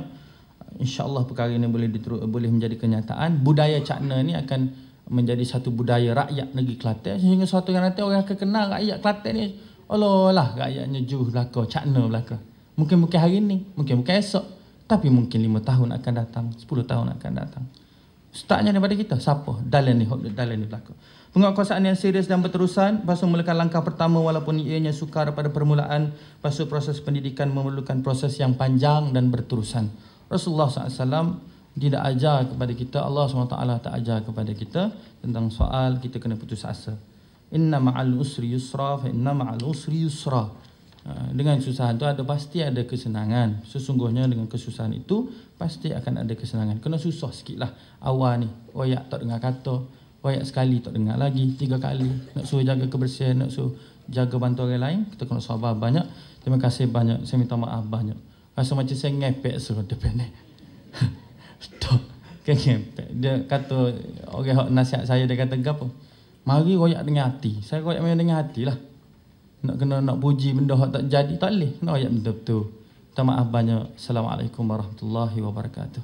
S1: insya-Allah perkara ini boleh diteru, boleh menjadi kenyataan. Budaya Cina ni akan menjadi satu budaya rakyat negeri Kelantan sehingga suatu yang nanti orang akan kenal rakyat Kelantan ni. Allah rakyatnya juh belaka, Cina belaka. Mungkin-mungkin hari ni, mungkin-mungkin esok. Tapi mungkin lima tahun akan datang, sepuluh tahun akan datang. Startnya daripada kita. Siapa? Dalian ni, Dalian ni berlaku. Penguatkuasaan yang serius dan berterusan, pasal memulakan langkah pertama walaupun ianya sukar pada permulaan, pasal proses pendidikan memerlukan proses yang panjang dan berterusan. Rasulullah SAW tidak ajar kepada kita, Allah SWT tak ajar kepada kita tentang soal kita kena putus asa. Inna ma'al usri yusra, fa inna ma'al usri yusra. Ha, dengan susahan tu ada pasti ada kesenangan. Sesungguhnya dengan kesusahan itu pasti akan ada kesenangan. Kena susah lah. awal ni. Wayak tak dengar kata. Wayak sekali tak dengar lagi. Tiga kali. Nak suruh jaga kebersihan. Nak suruh jaga bantu orang lain. Kita kena sabar banyak. Terima kasih banyak. Saya minta maaf banyak. Rasa macam saya ngepek suruh depan ni. Stop. ngepek Dia kata orang nasihat saya dia kata apa? Mari wayak dengan hati. Saya wayak dengan hati lah nak kena nak puji benda yang tak jadi tak boleh kena ayat benda tu minta maaf banyak Assalamualaikum Warahmatullahi Wabarakatuh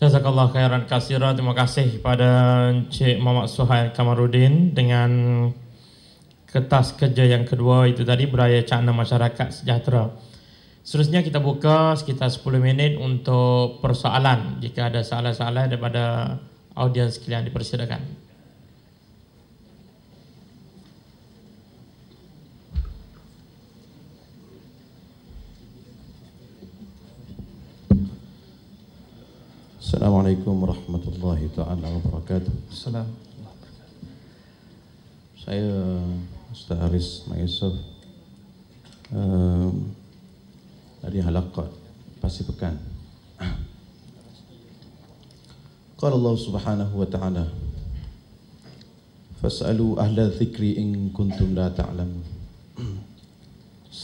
S2: Jazakallah khairan kasira Terima kasih kepada Encik Muhammad Suhail Kamarudin Dengan kertas kerja yang kedua itu tadi Beraya Cakna Masyarakat Sejahtera Seterusnya kita buka sekitar 10 minit untuk persoalan jika ada soalan-soalan daripada audiens sekalian dipersilakan.
S3: Assalamualaikum warahmatullahi taala wabarakatuh. Assalamualaikum Saya Ustaz Haris Maisof. Uh, ehm, Tadi halaqat pasir pekan qala Allah subhanahu wa ta'ala fas'alu ahla dhikri in kuntum la ta'lam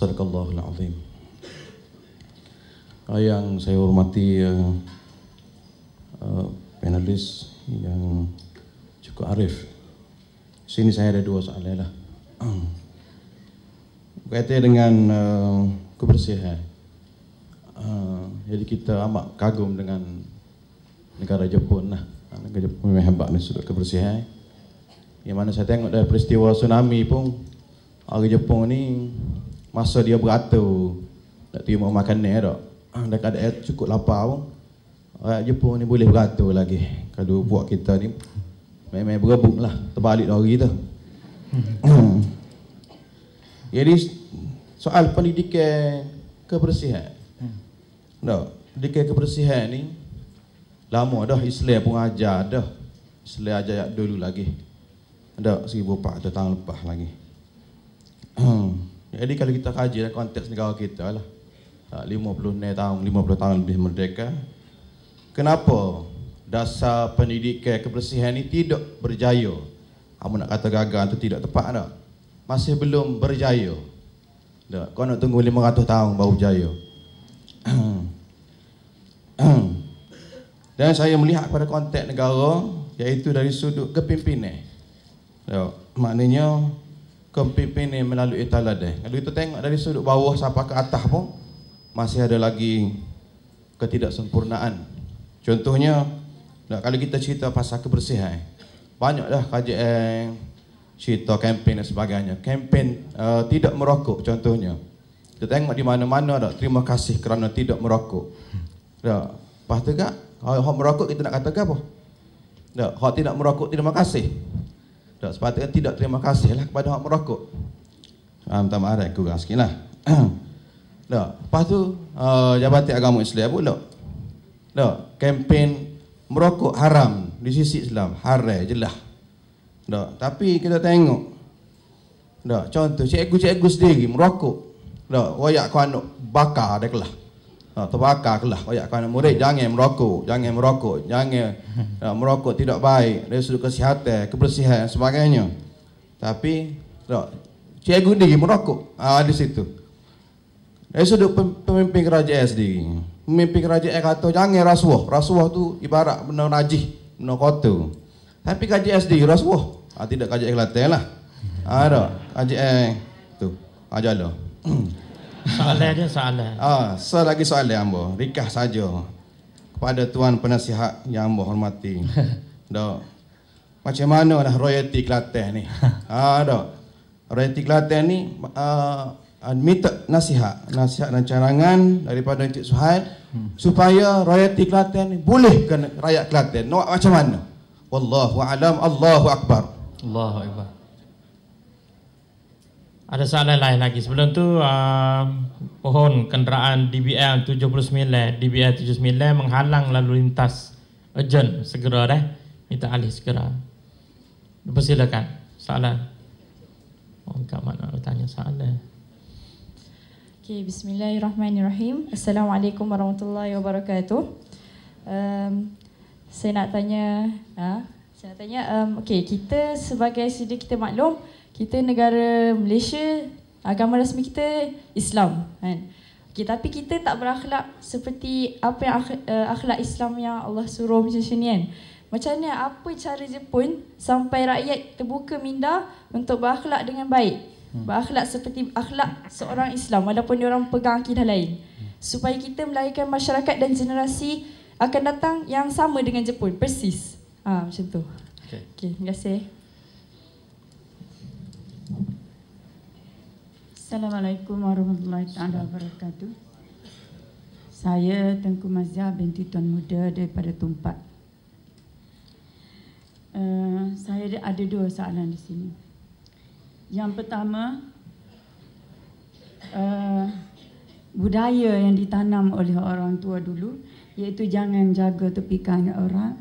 S3: sadaqallahu al-azim yang saya hormati uh, ya, eh, uh, panelis yang cukup arif sini saya ada dua soalan lah Kaitan dengan uh, kebersihan Ah, jadi kita amat kagum dengan negara Jepun lah. Ah, negara Jepun memang hebat ni sudut kebersihan. Di mana saya tengok dari peristiwa tsunami pun orang Jepun ni masa dia beratur tak tiup mau makan ni Tak eh, ah, Dah air cukup lapar pun orang Jepun ni boleh beratur lagi. Kalau buat kita ni memang berebut lah terbalik lari tu. Hmm. jadi soal pendidikan kebersihan tak. Dikai kebersihan ni lama dah Islam pun ajar dah. Islam ajar ya dulu lagi. Tak seribu empat atau tahun lepas lagi. Hmm. Jadi kalau kita kaji dalam konteks negara kita lah. 50 tahun, 50 tahun lebih merdeka. Kenapa dasar pendidikan kebersihan ini tidak berjaya? Kamu nak kata gagal atau tidak tepat tak? Masih belum berjaya. kau nak tunggu 500 tahun baru berjaya. Hmm. dan saya melihat pada konteks negara iaitu dari sudut kepimpinan so, maknanya kepimpinan melalui taladeh kalau kita tengok dari sudut bawah sampai ke atas pun masih ada lagi ketidaksempurnaan contohnya kalau kita cerita pasal kebersihan banyaklah kajian cerita kempen dan sebagainya kempen uh, tidak merokok contohnya kita tengok di mana-mana ada terima kasih kerana tidak merokok tak. Lepas tu kak, kalau orang merokok kita nak kata apa? Tak. Kalau tidak merokok, terima kasih. Tak. Sepatutnya tidak terima kasih lah kepada orang merokok. Ha, minta maaf dah, kurang sikit lah. Tak. Lepas tu, uh, eh, Jabatan Agama Islam pula. Tak. Kempen merokok haram di sisi Islam. Haram je lah. Tak. Tapi kita tengok. Tak. Contoh, cikgu-cikgu sendiri merokok. Tak. Wayak kau anak bakar dia kelah. Ha, terbakar lah banyak kawan murid jangan merokok jangan merokok jangan uh, merokok tidak baik dari sudut kesihatan kebersihan dan sebagainya tapi tak cikgu ni merokok uh, di situ dari sudut pemimpin kerajaan sendiri pemimpin kerajaan kata jangan rasuah rasuah tu ibarat benda rajih benda kotor tapi kerajaan sendiri rasuah uh, tidak kerajaan kelantan lah ada uh, kerajaan tu ajalah uh,
S2: soalan dia soalan. Ah, oh,
S3: selagi so soalan hamba, rikah saja kepada tuan penasihat yang hamba hormati. Dok. Macam mana dah royalti Kelantan ni? Ah, dok. Royalti Kelantan ni uh, minta nasihat, nasihat dan carangan daripada Encik Suhail hmm. supaya royalti Kelantan ni boleh ke rakyat Kelantan. Nak macam mana? Wallahu alam, Allahu akbar.
S1: Allahu akbar.
S2: Ada soalan lain lagi. Sebelum tu um, pohon kenderaan DBL 79, DBL 79 menghalang lalu lintas urgent segera deh. Minta alih segera. Dipersilakan. Soalan. Oh, kat mana tanya soalan?
S4: Okay, Bismillahirrahmanirrahim. Assalamualaikum warahmatullahi wabarakatuh. Um, saya nak tanya, ha? saya nak tanya, um, okay, kita sebagai sedia kita maklum, kita negara Malaysia agama rasmi kita Islam kan okay, tapi kita tak berakhlak seperti apa yang eh, akhlak Islam yang Allah suruh macam sini kan macam mana apa cara je pun sampai rakyat terbuka minda untuk berakhlak dengan baik hmm. berakhlak seperti akhlak seorang Islam walaupun dia orang pegang akidah lain hmm. supaya kita melahirkan masyarakat dan generasi akan datang yang sama dengan Jepun persis ah ha, macam tu okey okay, terima kasih Assalamualaikum warahmatullahi taala wabarakatuh. Saya Tengku Mazia binti Tuan Muda daripada Tumpat. Uh, saya ada dua soalan di sini. Yang pertama, uh, budaya yang ditanam oleh orang tua dulu iaitu jangan jaga tepi orang.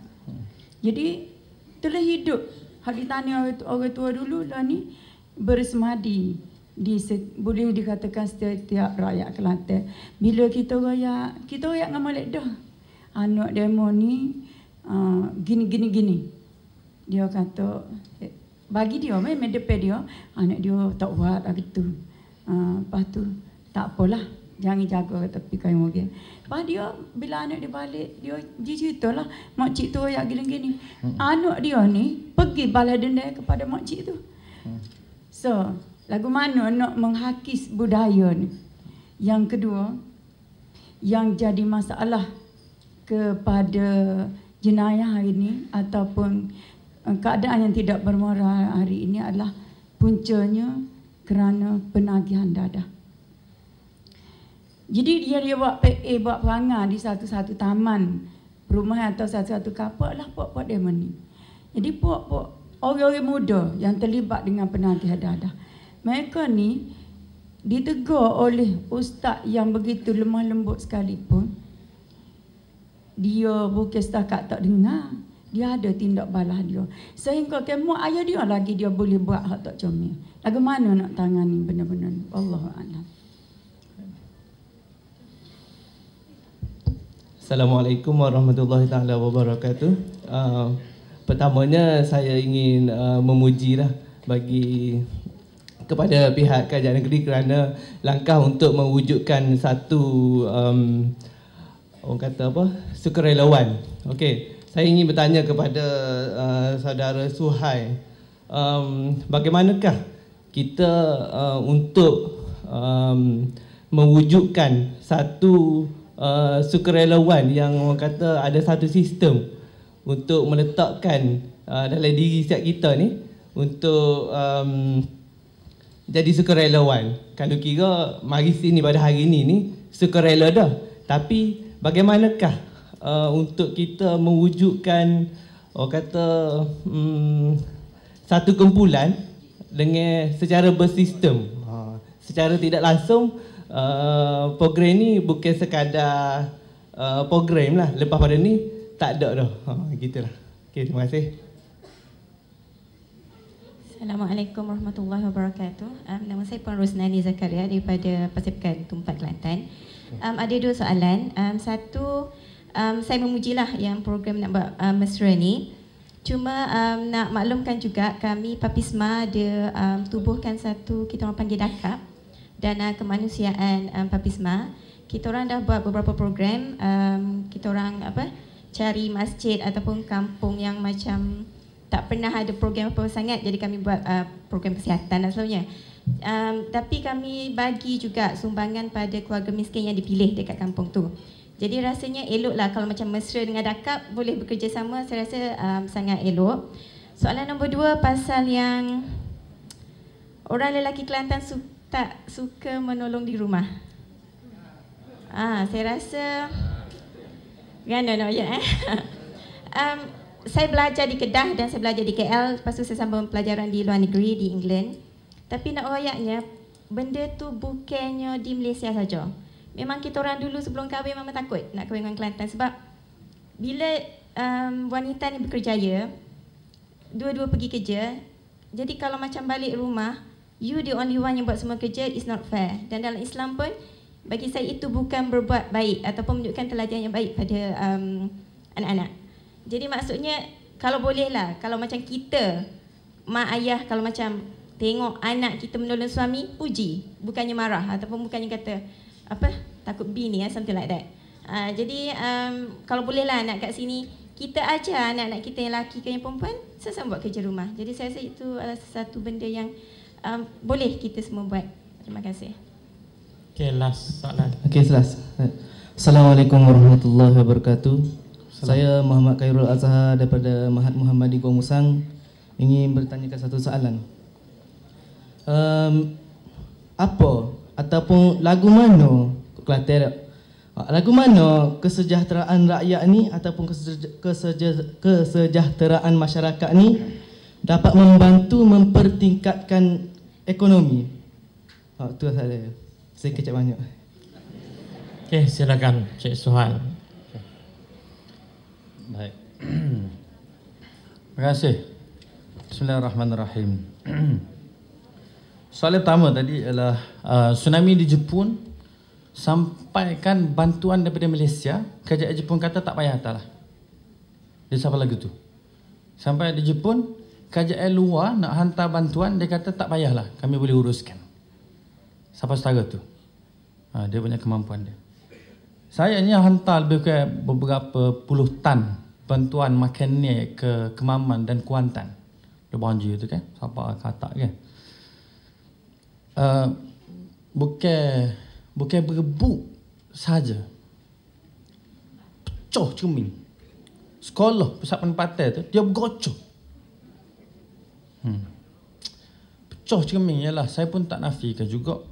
S4: Jadi telah hidup hak ditanam orang tua dulu dan lah ni bersemadi di boleh dikatakan setiap rakyat Kelantan. Bila kita royak, kita royak dengan molek dah. Anak demo ni gini-gini-gini. Ah, dia kata, bagi dia, memang depan dia, anak dia tak buat lah gitu. Uh, lepas tu, tak apalah. Jangan jaga tepi kain mungkin. Lepas dia, bila anak dia balik, dia cerita lah, makcik tu royak gini-gini. Hmm. Anak dia ni, pergi balai denda kepada makcik tu. Hmm. So, Lagu mana nak menghakis budaya ni? Yang kedua, yang jadi masalah kepada jenayah hari ini ataupun eh, keadaan yang tidak bermoral hari ini adalah puncanya kerana penagihan dadah. Jadi dia dia buat PA, eh, buat perangai di satu-satu taman rumah atau satu-satu kapal lah puak-puak dia ni. Jadi puak-puak orang-orang muda yang terlibat dengan penagihan dadah mereka ni ditegur oleh ustaz yang begitu lemah lembut sekalipun dia bukan setakat tak dengar dia ada tindak balas dia sehingga kamu ayah dia lagi dia boleh buat hak tak comel Lagi mana nak tangani benar-benar Allah Allah
S5: Assalamualaikum warahmatullahi taala wabarakatuh. Uh, pertamanya saya ingin uh, memujilah bagi kepada pihak kerajaan negeri kerana langkah untuk mewujudkan satu um, orang kata apa sukarelawan. Okey, saya ingin bertanya kepada uh, saudara Suhai um, bagaimanakah kita uh, untuk um, mewujudkan satu uh, sukarelawan yang orang kata ada satu sistem untuk meletakkan uh, dalam diri setiap kita ni untuk um, jadi sukarelawan. Kalau kira mari sini pada hari ini ni sukarela dah. Tapi bagaimanakah uh, untuk kita mewujudkan orang kata um, satu kumpulan dengan secara bersistem. Uh, secara tidak langsung uh, program ni bukan sekadar uh, program lah. Lepas pada ni tak ada dah. Ha, uh, gitulah. Okay, terima kasih.
S6: Assalamualaikum warahmatullahi wabarakatuh. Um, nama saya Puan Rosnani Zakaria daripada Pasipkan Tumpat Kelantan. Um, ada dua soalan. Um, satu, um, saya memujilah yang program nak buat um, mesra ni. Cuma um, nak maklumkan juga kami Papisma ada um, tubuhkan satu kita orang panggil dakap dana kemanusiaan um, Papisma. Kita orang dah buat beberapa program. Um, kita orang apa? Cari masjid ataupun kampung yang macam tak pernah ada program apa-apa sangat jadi kami buat uh, program kesihatan asalnya. Um, tapi kami bagi juga sumbangan pada keluarga miskin yang dipilih dekat kampung tu. Jadi rasanya elok lah kalau macam mesra dengan dakap boleh bekerjasama saya rasa um, sangat elok. Soalan nombor dua pasal yang orang lelaki Kelantan su- tak suka menolong di rumah. Ah, saya rasa Gana nak ya eh. um, saya belajar di Kedah dan saya belajar di KL Lepas tu saya sambung pelajaran di luar negeri di England Tapi nak rakyatnya Benda tu bukannya di Malaysia saja Memang kita orang dulu sebelum kahwin memang takut nak kahwin dengan Kelantan Sebab bila um, wanita ni berkerjaya Dua-dua pergi kerja Jadi kalau macam balik rumah You the only one yang buat semua kerja is not fair Dan dalam Islam pun Bagi saya itu bukan berbuat baik Ataupun menunjukkan teladan yang baik pada um, anak-anak jadi maksudnya kalau bolehlah kalau macam kita mak ayah kalau macam tengok anak kita menolong suami puji bukannya marah ataupun bukannya kata apa takut bini ya eh, something like that. Uh, jadi um, kalau bolehlah anak kat sini kita aja anak-anak kita yang laki ke yang perempuan sesama buat kerja rumah. Jadi saya rasa itu adalah satu benda yang um, boleh kita semua buat. Terima kasih.
S2: Okay, last
S5: soalan. Okay, last. Assalamualaikum warahmatullahi wabarakatuh. Salam. Saya Muhammad Khairul Azhar daripada Mahat Muhammad di Gua ingin bertanyakan satu soalan. Um, apa ataupun lagu mana Kelantan Lagu mana kesejahteraan rakyat ni ataupun kesejahteraan masyarakat ni dapat membantu mempertingkatkan ekonomi? Oh, tu saya. Saya kecap banyak.
S2: Okey, silakan Cik Suhan. Baik. Terima kasih. Bismillahirrahmanirrahim.
S1: Soalan pertama tadi ialah uh, tsunami di Jepun sampaikan bantuan daripada Malaysia, kerajaan Jepun kata tak payah hantarlah. Dia sampai lagi tu. Sampai di Jepun, kerajaan luar nak hantar bantuan, dia kata tak payah lah. kami boleh uruskan. Siapa setara tu? Uh, dia punya kemampuan dia saya hanya hantar lebih kurang beberapa puluh tan bantuan makanan ke Kemaman dan Kuantan. Dia banjir tu kan, siapa kata kan. Uh, eh, bukan bukan berebut saja. Pecoh cermin. Sekolah pusat penempatan tu, dia bergocoh. Hmm. Pecoh cermin ialah, saya pun tak nafikan juga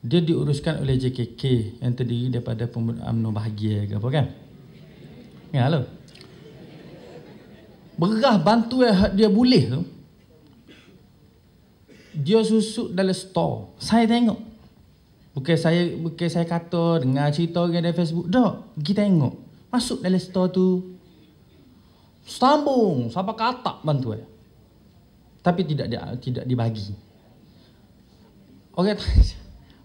S1: dia diuruskan oleh JKK yang terdiri daripada Pemuda UMNO Bahagia ke apa kan? Ya lo. Berah bantu ha- dia boleh tu. Dia susuk dalam store. Saya tengok. Bukan saya bukan saya kata dengar cerita orang dari Facebook. Dok, pergi tengok. Masuk dalam store tu. Sambung Siapa kata bantu eh. Tapi tidak tidak dibagi. Orang okay.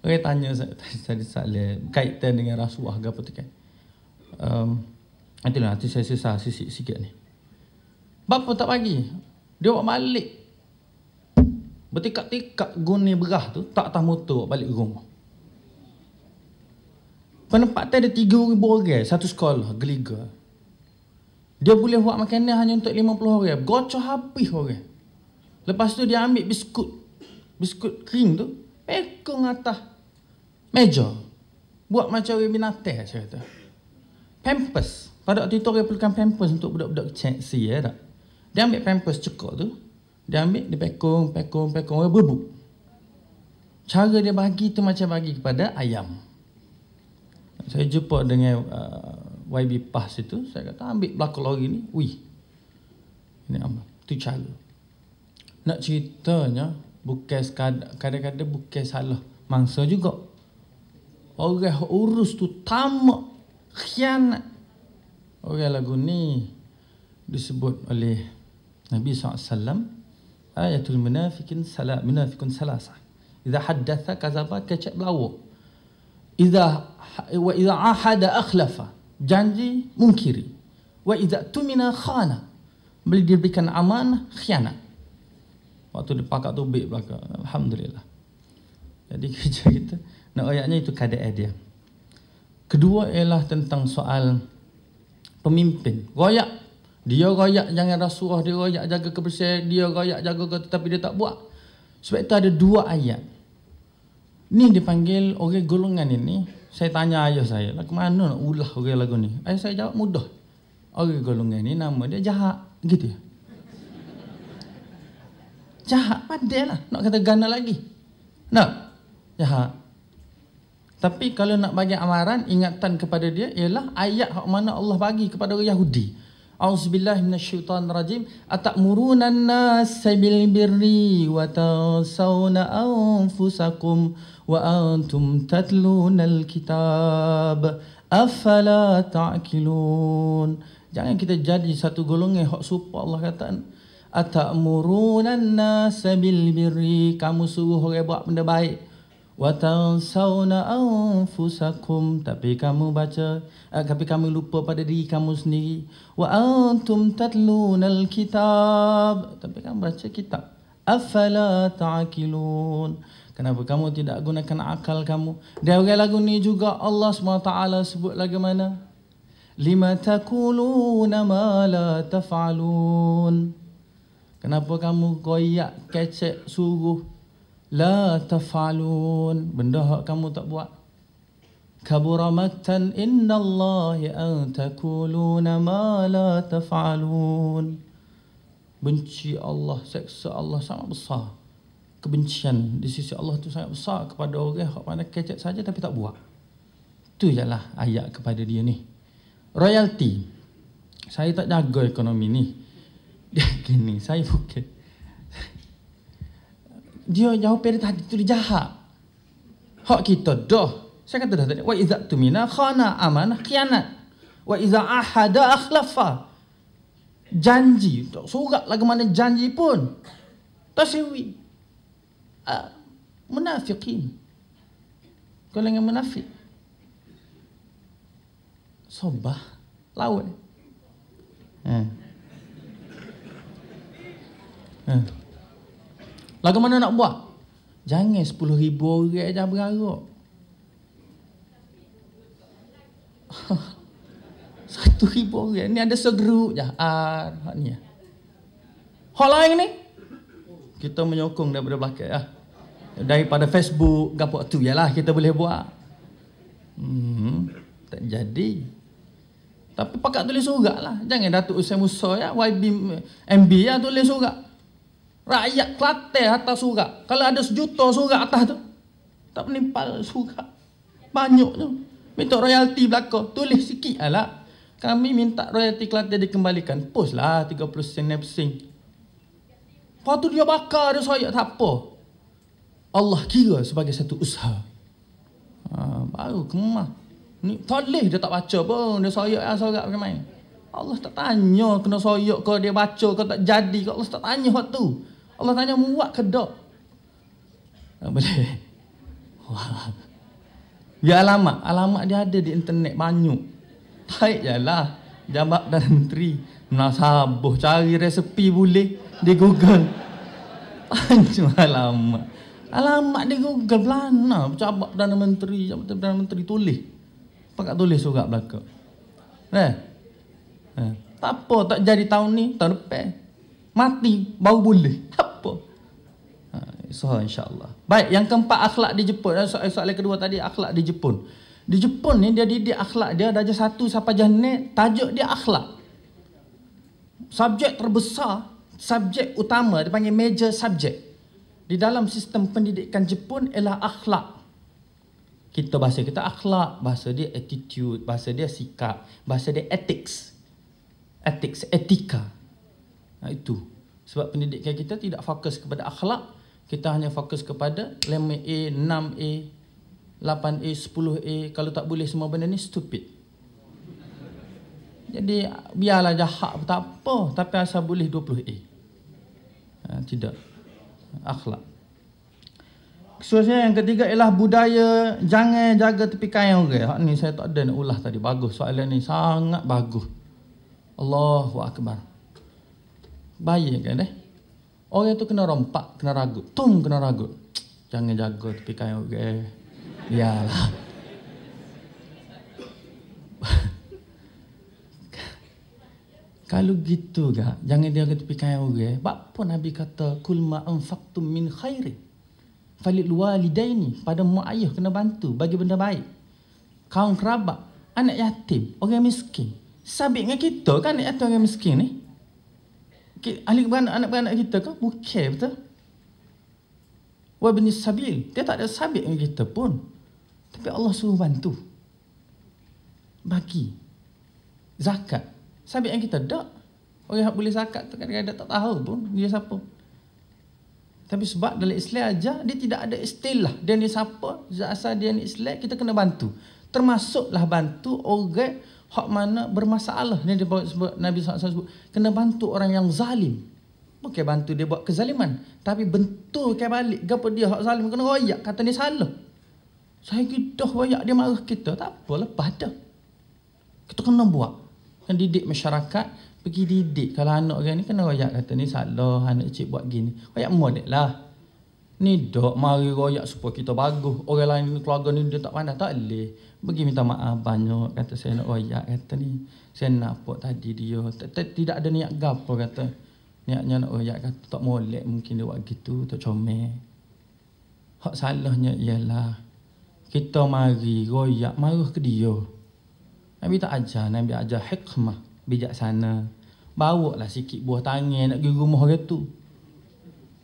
S1: Okey tanya tadi tadi soalan kaitan dengan rasuah apa tu kan. Um nanti lah nanti saya sesah sikit sikit ni. Bapa tak pagi Dia buat balik. Bertikak-tikak guni berah tu tak tahu motor balik rumah. Penempatan ada tiga 3000 orang satu sekolah geliga. Dia boleh buat makanan hanya untuk lima puluh orang. Gocoh habis orang. Lepas tu dia ambil biskut. Biskut kering tu. Pekong atas Meja. Buat macam webinar teh saya kata. Pampers. Pada waktu itu orang perlukan pampers untuk budak-budak cek si ya tak. Dia ambil pampers cekok tu. Dia ambil, dia pekong, pekong, pekong. dia berbuk. Cara dia bagi tu macam bagi kepada ayam. Saya jumpa dengan uh, YB Pass itu. Saya kata ambil belakang lori ni. Wih. Ini apa? Itu cara. Nak ceritanya, bukan kadang-kadang bukan salah mangsa juga. Orang urus tu tamak khianat. Orang lagu ni disebut oleh Nabi SAW. Ayatul minafikin salah munafikun salasa. Jika hadatha kazaba kecek belawa. Jika ha- wa jika ahada akhlafa janji mungkiri. Wa jika tumina khana beli diberikan aman khianat. Waktu dipakat tu baik belaka. Alhamdulillah. Jadi kerja kita. Nah, ayatnya itu kada dia. Kedua ialah tentang soal pemimpin. Royak. Dia royak jangan rasuah, dia royak jaga kebersihan, dia royak jaga ke tapi dia tak buat. Sebab itu ada dua ayat. Ni dipanggil orang golongan ini. Saya tanya ayah saya, lagu mana nak ulah orang lagu ni? Ayah saya jawab mudah. Orang golongan ini nama dia jahat. Gitu ya. Jahat padahal lah. Nak kata gana lagi. Nak? Jahat. Tapi kalau nak bagi amaran, ingatan kepada dia ialah ayat hak mana Allah bagi kepada orang Yahudi. Auzubillahi minasyaitonirrajim. Atamurunan nasabil birri wa tasawna anfusakum wa antum tatlunal kitab. Afala ta'kilun. Jangan kita jadi satu golongan hak supa Allah kata atamurunan nasabil birri kamu suruh orang buat benda baik Watansawna anfusakum Tapi kamu baca uh, Tapi kamu lupa pada diri kamu sendiri Wa antum tatlunal alkitab, Tapi kamu baca kitab Afala ta'akilun Kenapa kamu tidak gunakan akal kamu Dia bagi lagu ni juga Allah SWT sebut lagu mana Lima takuluna ma la taf'alun Kenapa kamu koyak, kecek, suruh, La tafalun Benda hak kamu tak buat Kaburamatan inna Allah an takuluna ma la tafalun Benci Allah, seksa Allah sangat besar Kebencian di sisi Allah tu sangat besar kepada orang Hak mana kecek saja tapi tak buat Tu jelah ayat kepada dia ni Royalty Saya tak jaga ekonomi ni Dia gini, saya bukan dia jauh pada tadi tu dia jahat. Hak kita dah. Saya kata dah tadi. Wa iza tumina khana aman khianat. Wa iza ahada akhlafa. Janji. Tak surat lah ke mana janji pun. Tak sewi. Uh, ah, munafiqin. Kalau yang munafik. Sobah. Lawan. Eh. Eh. Lagu mana nak buat? Jangan sepuluh ribu orang aja berharap. Satu ribu orang. Ni ada segeruk je. Ah, ni. Ya. Hal lain ni? Kita menyokong daripada belakang. Ah. Daripada Facebook, gapak tu ya lah kita boleh buat. Hmm, tak jadi. Tapi pakat tulis surat lah. Jangan Datuk Usai Musa ya, YB, MB ya tulis surat. Rakyat klater atas surat. Kalau ada sejuta surat atas tu. Tak menimpal surat. Banyak tu. Minta royalti belakang. Tulis sikit ala Kami minta royalti klater dikembalikan. Post lah 30 sen nepsing. Lepas tu dia bakar dia saya tak apa. Allah kira sebagai satu usaha. Ha, baru kemah. Ni tolih dia tak baca pun. Dia soyak lah sorak macam Allah tak tanya kena soyak ke dia baca ke tak jadi ke. Allah tak tanya waktu tu. Allah tanya muak kedok, tak Boleh. Ya alamat, alamat dia ada di internet banyak. Baik jelah jabat dan menteri nak cari resepi boleh di Google. Anjing alamat. Alamat di Google belana jabat dan menteri, jabat dan menteri tulis. Apa tulis surat belakang. Eh. Eh. Tak apa tak jadi tahun ni, tahun depan mati baru boleh apa ha, so insyaallah baik yang keempat akhlak di Jepun so- soalan kedua tadi akhlak di Jepun di Jepun ni dia didik akhlak dia ada satu siapa jahne tajuk dia akhlak subjek terbesar subjek utama dipanggil major subject di dalam sistem pendidikan Jepun ialah akhlak kita bahasa kita akhlak bahasa dia attitude bahasa dia sikap bahasa dia ethics ethics etika Nah ha, itu. Sebab pendidikan kita tidak fokus kepada akhlak. Kita hanya fokus kepada 5A, 6A, 8A, 10A. Kalau tak boleh semua benda ni, stupid. Jadi biarlah jahat pun tak apa. Tapi asal boleh 20A. Ha, tidak. Akhlak. Seterusnya yang ketiga ialah budaya jangan jaga tepi kain orang. Okay. ni saya tak ada nak ulah tadi. Bagus soalan ni. Sangat bagus. Allahu Akbar. Bayangkan eh. Orang tu kena rompak, kena ragu, Tum kena ragu. Jangan jaga tepi kain orang. ya lah. Kalau gitu ga, jangan dia kata pikai orang. Okay. Bak pun Nabi kata kul ma anfaqtum min khairi falil walidaini, pada mak ayah kena bantu bagi benda baik. Kawan kerabat, anak yatim, orang miskin. Sabik dengan kita kan anak yatim orang miskin ni. Eh? ahli beranak, anak beranak kita kan bukan betul wabni sabil dia tak ada sabit dengan kita pun tapi Allah suruh bantu bagi zakat sabit yang kita tak orang yang boleh zakat tu kadang-kadang tak tahu pun dia siapa tapi sebab dalam Islam aja dia tidak ada istilah dia ni siapa asal dia ni Islam kita kena bantu termasuklah bantu orang hak mana bermasalah ni dia sebut Nabi SAW sebut kena bantu orang yang zalim bukan bantu dia buat kezaliman tapi bentuk benturkan balik gapo dia hak zalim kena royak kata ni salah saya kita royak dia marah kita tak apa lepas dah kita kena buat kan didik masyarakat pergi didik kalau anak orang ni kena royak kata ni salah anak cik buat gini royak molek lah Ni dok mari royak supaya kita bagus. Orang lain keluarga ni dia tak pandai tak leh. Bagi minta maaf banyak kata saya nak royak kata ni. Saya nak nampak tadi dia tidak ada niat gapo kata. Niatnya nak royak kata tak molek mungkin dia buat gitu tak comel. Hak salahnya ialah kita mari royak marah ke dia. Nabi tak ajar, Nabi ajar hikmah bijaksana. Bawa lah sikit buah tangan nak pergi rumah dia tu.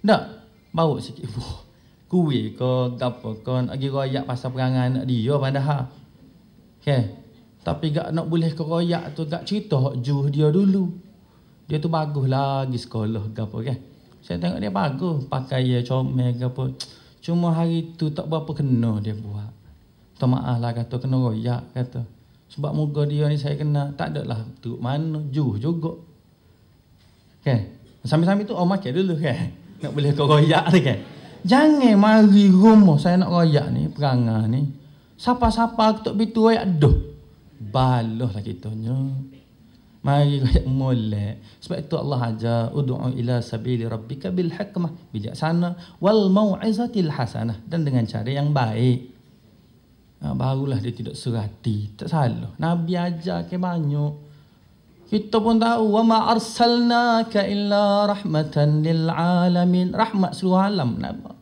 S1: Tak, bau sikit bu. Kuih ke gapo, ke agi royak pasal perangai anak dia lah pada ha. Okay. Tapi gak nak boleh ke royak tu gak cerita hak juh dia dulu. Dia tu bagus lagi sekolah gapo, apa kan. Saya tengok dia bagus pakai ya comel ke apa. Cuma hari tu tak berapa kena dia buat. Tak maaf lah kata kena royak kata. Sebab muka dia ni saya kena tak ada lah tu mana juh juga. Kan? Okay. Sambil-sambil tu oh makan dulu kan. Okay. Nak boleh kau royak ni kan? Jangan mari rumah saya nak royak ni, perangah ni. Sapa-sapa aku tak betul royak dah. Balah lah kitanya. Mari royak molek. Sebab itu Allah ajar, Udu'u ila sabili rabbika bil hakmah. Bijaksana. Wal maw'izatil hasanah. Dan dengan cara yang baik. Ha, barulah dia tidak serati. Tak salah. Nabi ajar ke banyak. Kita pun tahu wa ma arsalnaka illa rahmatan lil alamin. Rahmat seluruh alam nama.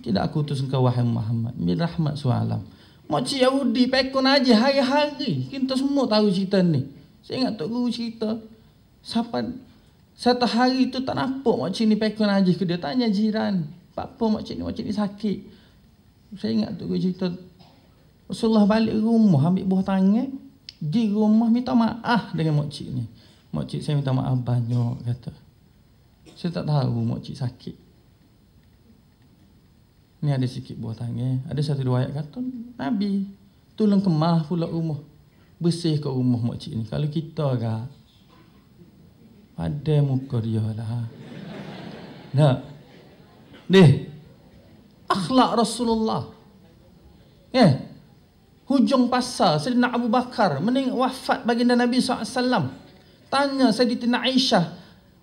S1: Tidak aku utus engkau wahai Muhammad. Ini rahmat seluruh alam. Macam Yahudi pekon aja hari-hari. Kita semua tahu cerita ni. Saya ingat tok guru cerita. Siapa satu hari tu tak nampak macam ni pekon aja ke dia tanya jiran. Pak apa macam ni macam ni sakit. Saya ingat tok guru cerita Rasulullah balik rumah ambil buah tangan di rumah minta maaf dengan makcik ni. Makcik saya minta maaf banyak kata. Saya tak tahu makcik sakit. Ni ada sikit buah tangan. Ada satu dua ayat kata Nabi tolong kemah pula rumah. Bersih ke rumah makcik ni. Kalau kita agak ada muka dia lah. Nah, Deh. Akhlak Rasulullah. Eh? Hujung pasar Sayyidina Abu Bakar mening wafat baginda Nabi SAW Tanya Sayyidina Aisyah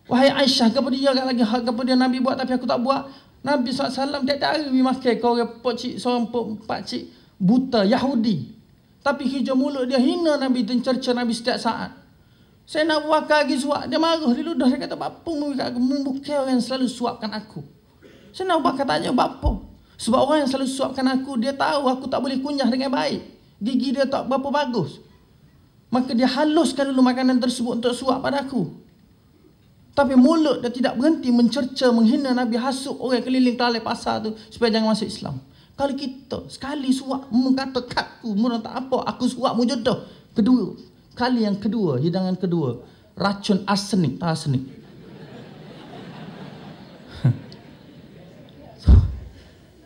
S1: Wahai Aisyah kepada dia agak lagi hak kepada Nabi buat tapi aku tak buat Nabi SAW tidak tiap hari we kau orang pokcik seorang cik buta Yahudi tapi hijau mulut dia hina Nabi dan cerca Nabi setiap saat saya nak buat lagi suap dia marah dia ludah dia kata apa mu aku orang selalu suapkan aku saya nak buat tanya apa sebab orang yang selalu suapkan aku, dia tahu aku tak boleh kunyah dengan baik. Gigi dia tak berapa bagus. Maka dia haluskan dulu makanan tersebut untuk suap pada aku. Tapi mulut dia tidak berhenti mencerca, menghina Nabi, hasut orang keliling talai pasar tu supaya jangan masuk Islam. Kalau kita sekali suap, kata katku, mula tak apa, aku suap mu jodoh. Kedua, kali yang kedua, hidangan kedua, racun arsenik, tak arsenik.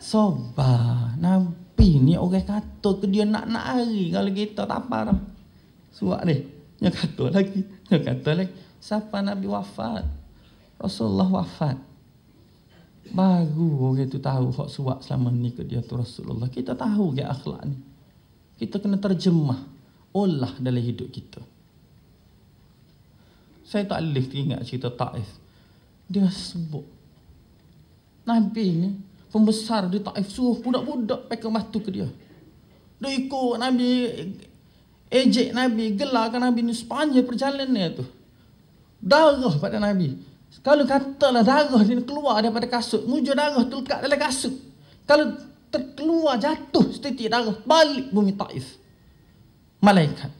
S1: Sobat, Nabi ni orang kata ke dia nak nak hari kalau kita tak parah. Suak deh, dia kata lagi, dia kata lagi. Siapa Nabi wafat? Rasulullah wafat. Baru orang itu tahu hak suak selama ni ke dia tu Rasulullah. Kita tahu ke akhlak ni. Kita kena terjemah. Olah dalam hidup kita. Saya tak boleh teringat cerita Taif. Dia sebut. Nabi ni pembesar di Taif suruh budak-budak pakai batu ke dia. Dia ikut Nabi, ejek Nabi, gelarkan Nabi ni sepanjang perjalanan perjalanannya tu. Darah pada Nabi. Kalau katalah darah ni keluar daripada kasut, mujur darah tu lekat dalam kasut. Kalau terkeluar jatuh setitik darah balik bumi Taif. Malaikat.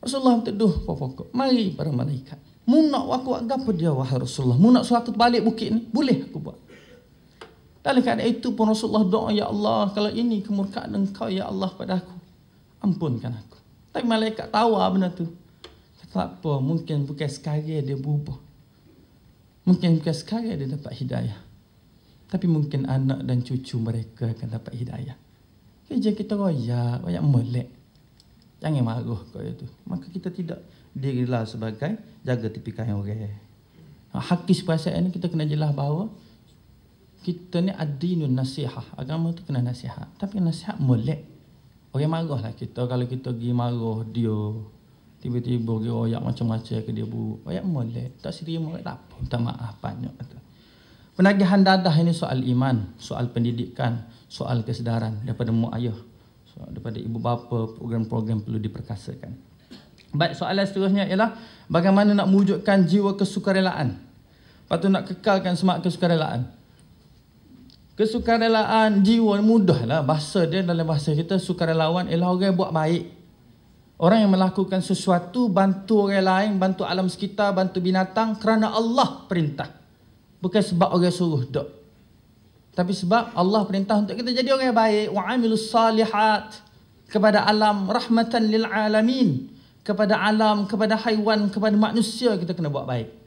S1: Rasulullah berteduh pokok-pokok. Mari para malaikat. Mu nak aku agak apa dia wahai Rasulullah? Mu nak suruh balik bukit ni? Boleh aku buat. Dalam keadaan itu pun Rasulullah doa, Ya Allah, kalau ini kemurkaan engkau, Ya Allah pada aku, ampunkan aku. Tapi malaikat tahu apa lah benda tu. Kata apa, mungkin bukan sekali dia berubah. Mungkin bukan sekali dia dapat hidayah. Tapi mungkin anak dan cucu mereka akan dapat hidayah. Kerja kita royak, royak melek. Jangan marah kau itu. Maka kita tidak dirilah sebagai jaga tipikan orang. Ha, hakis perasaan ini kita kena jelas bahawa kita ni ad-dinun nasihah. Agama tu kena nasihat. Tapi nasihat molek. Orang okay, marahlah kita kalau kita pergi marah dia. Tiba-tiba dia royak macam-macam ke dia buruk. Royak molek. Tak serius molek tak apa. Tak maaf banyak tu. Penagihan dadah ini soal iman, soal pendidikan, soal kesedaran daripada mu ayah. daripada ibu bapa, program-program perlu diperkasakan. Baik, soalan seterusnya ialah bagaimana nak wujudkan jiwa kesukarelaan? Lepas nak kekalkan semak kesukarelaan. Kesukarelaan jiwa mudah lah bahasa dia dalam bahasa kita sukarelawan ialah orang yang buat baik. Orang yang melakukan sesuatu bantu orang lain, bantu alam sekitar, bantu binatang kerana Allah perintah. Bukan sebab orang suruh dok. Tapi sebab Allah perintah untuk kita jadi orang yang baik, wa'amilus salihat kepada alam rahmatan lil alamin, kepada alam, kepada haiwan, kepada manusia kita kena buat baik.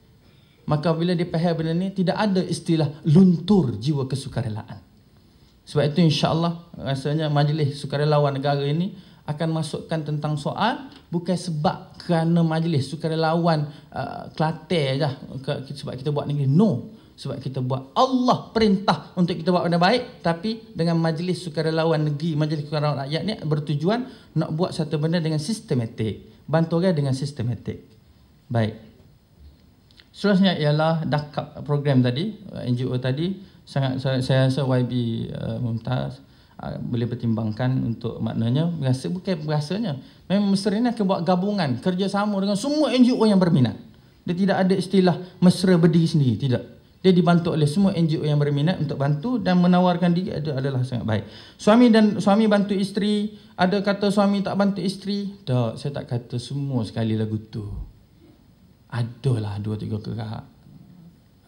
S1: Maka bila dia faham benda ni tidak ada istilah luntur jiwa kesukarelaan. Sebab itu insya-Allah rasanya majlis sukarelawan negara ini akan masukkan tentang soal bukan sebab kerana majlis sukarelawan uh, Kelantan aja ke, sebab kita buat negeri no sebab kita buat Allah perintah untuk kita buat benda baik tapi dengan majlis sukarelawan negeri majlis sukarelawan rakyat ni bertujuan nak buat satu benda dengan sistematik bantu orang dengan sistematik baik Seterusnya ialah DAKAP program tadi, eh, NGO tadi sangat saya rasa YB uh, eh, Mumtaz uh, boleh pertimbangkan untuk maknanya rasa bukan rasanya memang Mesra ini akan buat gabungan kerjasama dengan semua NGO yang berminat dia tidak ada istilah Mesra berdiri sendiri tidak dia dibantu oleh semua NGO yang berminat untuk bantu dan menawarkan diri itu adalah sangat baik suami dan suami bantu isteri ada kata suami tak bantu isteri tak saya tak kata semua sekali lagu tu adalah dua tiga kerak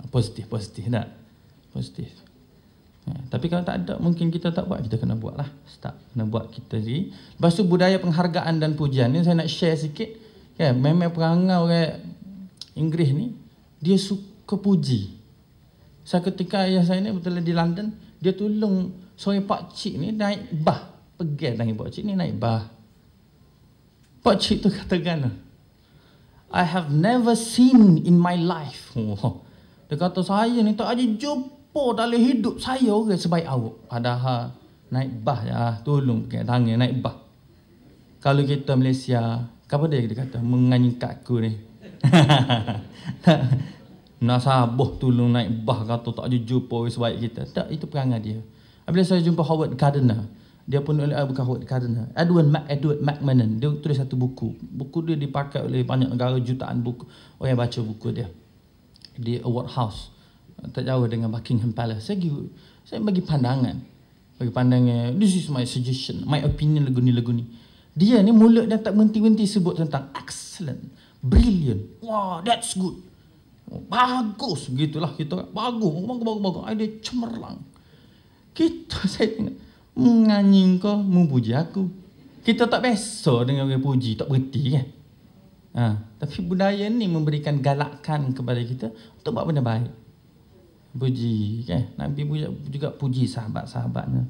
S1: positif positif tak positif ya. tapi kalau tak ada mungkin kita tak buat kita kena buat lah start kena buat kita sendiri lepas tu budaya penghargaan dan pujian ni saya nak share sikit kan memang perangai orang Inggeris ni dia suka puji saya ketika ayah saya ni betul di London dia tolong seorang pak cik ni naik bah pergi tangan pak cik ni naik bah pak cik tu kata gana I have never seen in my life. Oh. Dia kata saya ni tak ada jumpa dalam hidup saya orang okay, sebaik awak. Padahal naik bah ya, tolong pakai tangan naik bah. Kalau kita Malaysia, apa dia dia kata menganyikat aku ni. Nak sabuh tolong naik bah kata tak ada jumpa orang okay, sebaik kita. Tak itu perangai dia. Apabila saya jumpa Howard Gardner, dia pun oleh uh, bukan Howard Gardner Edwin Mac Edward McMenon dia tulis satu buku buku dia dipakai oleh banyak negara jutaan buku orang oh, yang baca buku dia di Award House tak jauh dengan Buckingham Palace saya give, saya bagi pandangan bagi pandangan this is my suggestion my opinion lagu ni lagu ni dia ni mulut dia tak menti henti sebut tentang excellent brilliant wow that's good bagus gitulah kita bagus bagus bagus bagus ada cemerlang kita saya tengok Menganyi kau, memuji aku. Kita tak biasa dengan orang puji, tak berhenti kan? Ha. Tapi budaya ni memberikan galakan kepada kita untuk buat benda baik. Puji kan? Nabi juga puji sahabat-sahabatnya.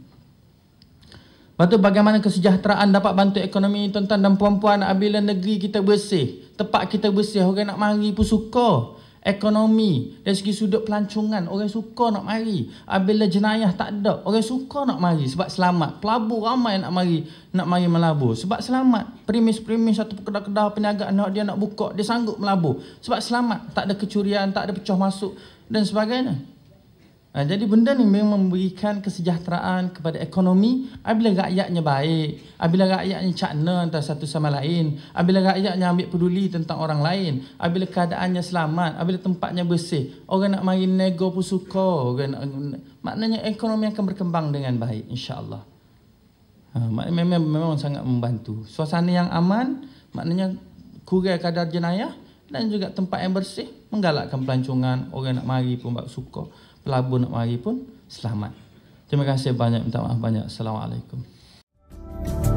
S1: Lepas tu bagaimana kesejahteraan dapat bantu ekonomi tuan-tuan dan puan-puan apabila negeri kita bersih, tempat kita bersih, orang nak mari pun suka ekonomi, dari segi sudut pelancongan, orang suka nak mari. Bila jenayah tak ada, orang suka nak mari sebab selamat. Pelabur ramai nak mari, nak mari melabur sebab selamat. Premis-premis satu kedai-kedai perniagaan dia nak buka, dia sanggup melabur sebab selamat. Tak ada kecurian, tak ada pecah masuk dan sebagainya. Ha, jadi benda ni memang memberikan kesejahteraan kepada ekonomi apabila rakyatnya baik, apabila rakyatnya cakna antara satu sama lain, apabila rakyatnya ambil peduli tentang orang lain, apabila keadaannya selamat, apabila tempatnya bersih, orang nak main nego pun suka, nak, maknanya ekonomi akan berkembang dengan baik insya-Allah. Ha, memang memang sangat membantu. Suasana yang aman, maknanya kurang kadar jenayah dan juga tempat yang bersih menggalakkan pelancongan, orang nak mari pun bak suka pelabur nak mari pun selamat. Terima kasih banyak, minta maaf banyak. Assalamualaikum. Thank you.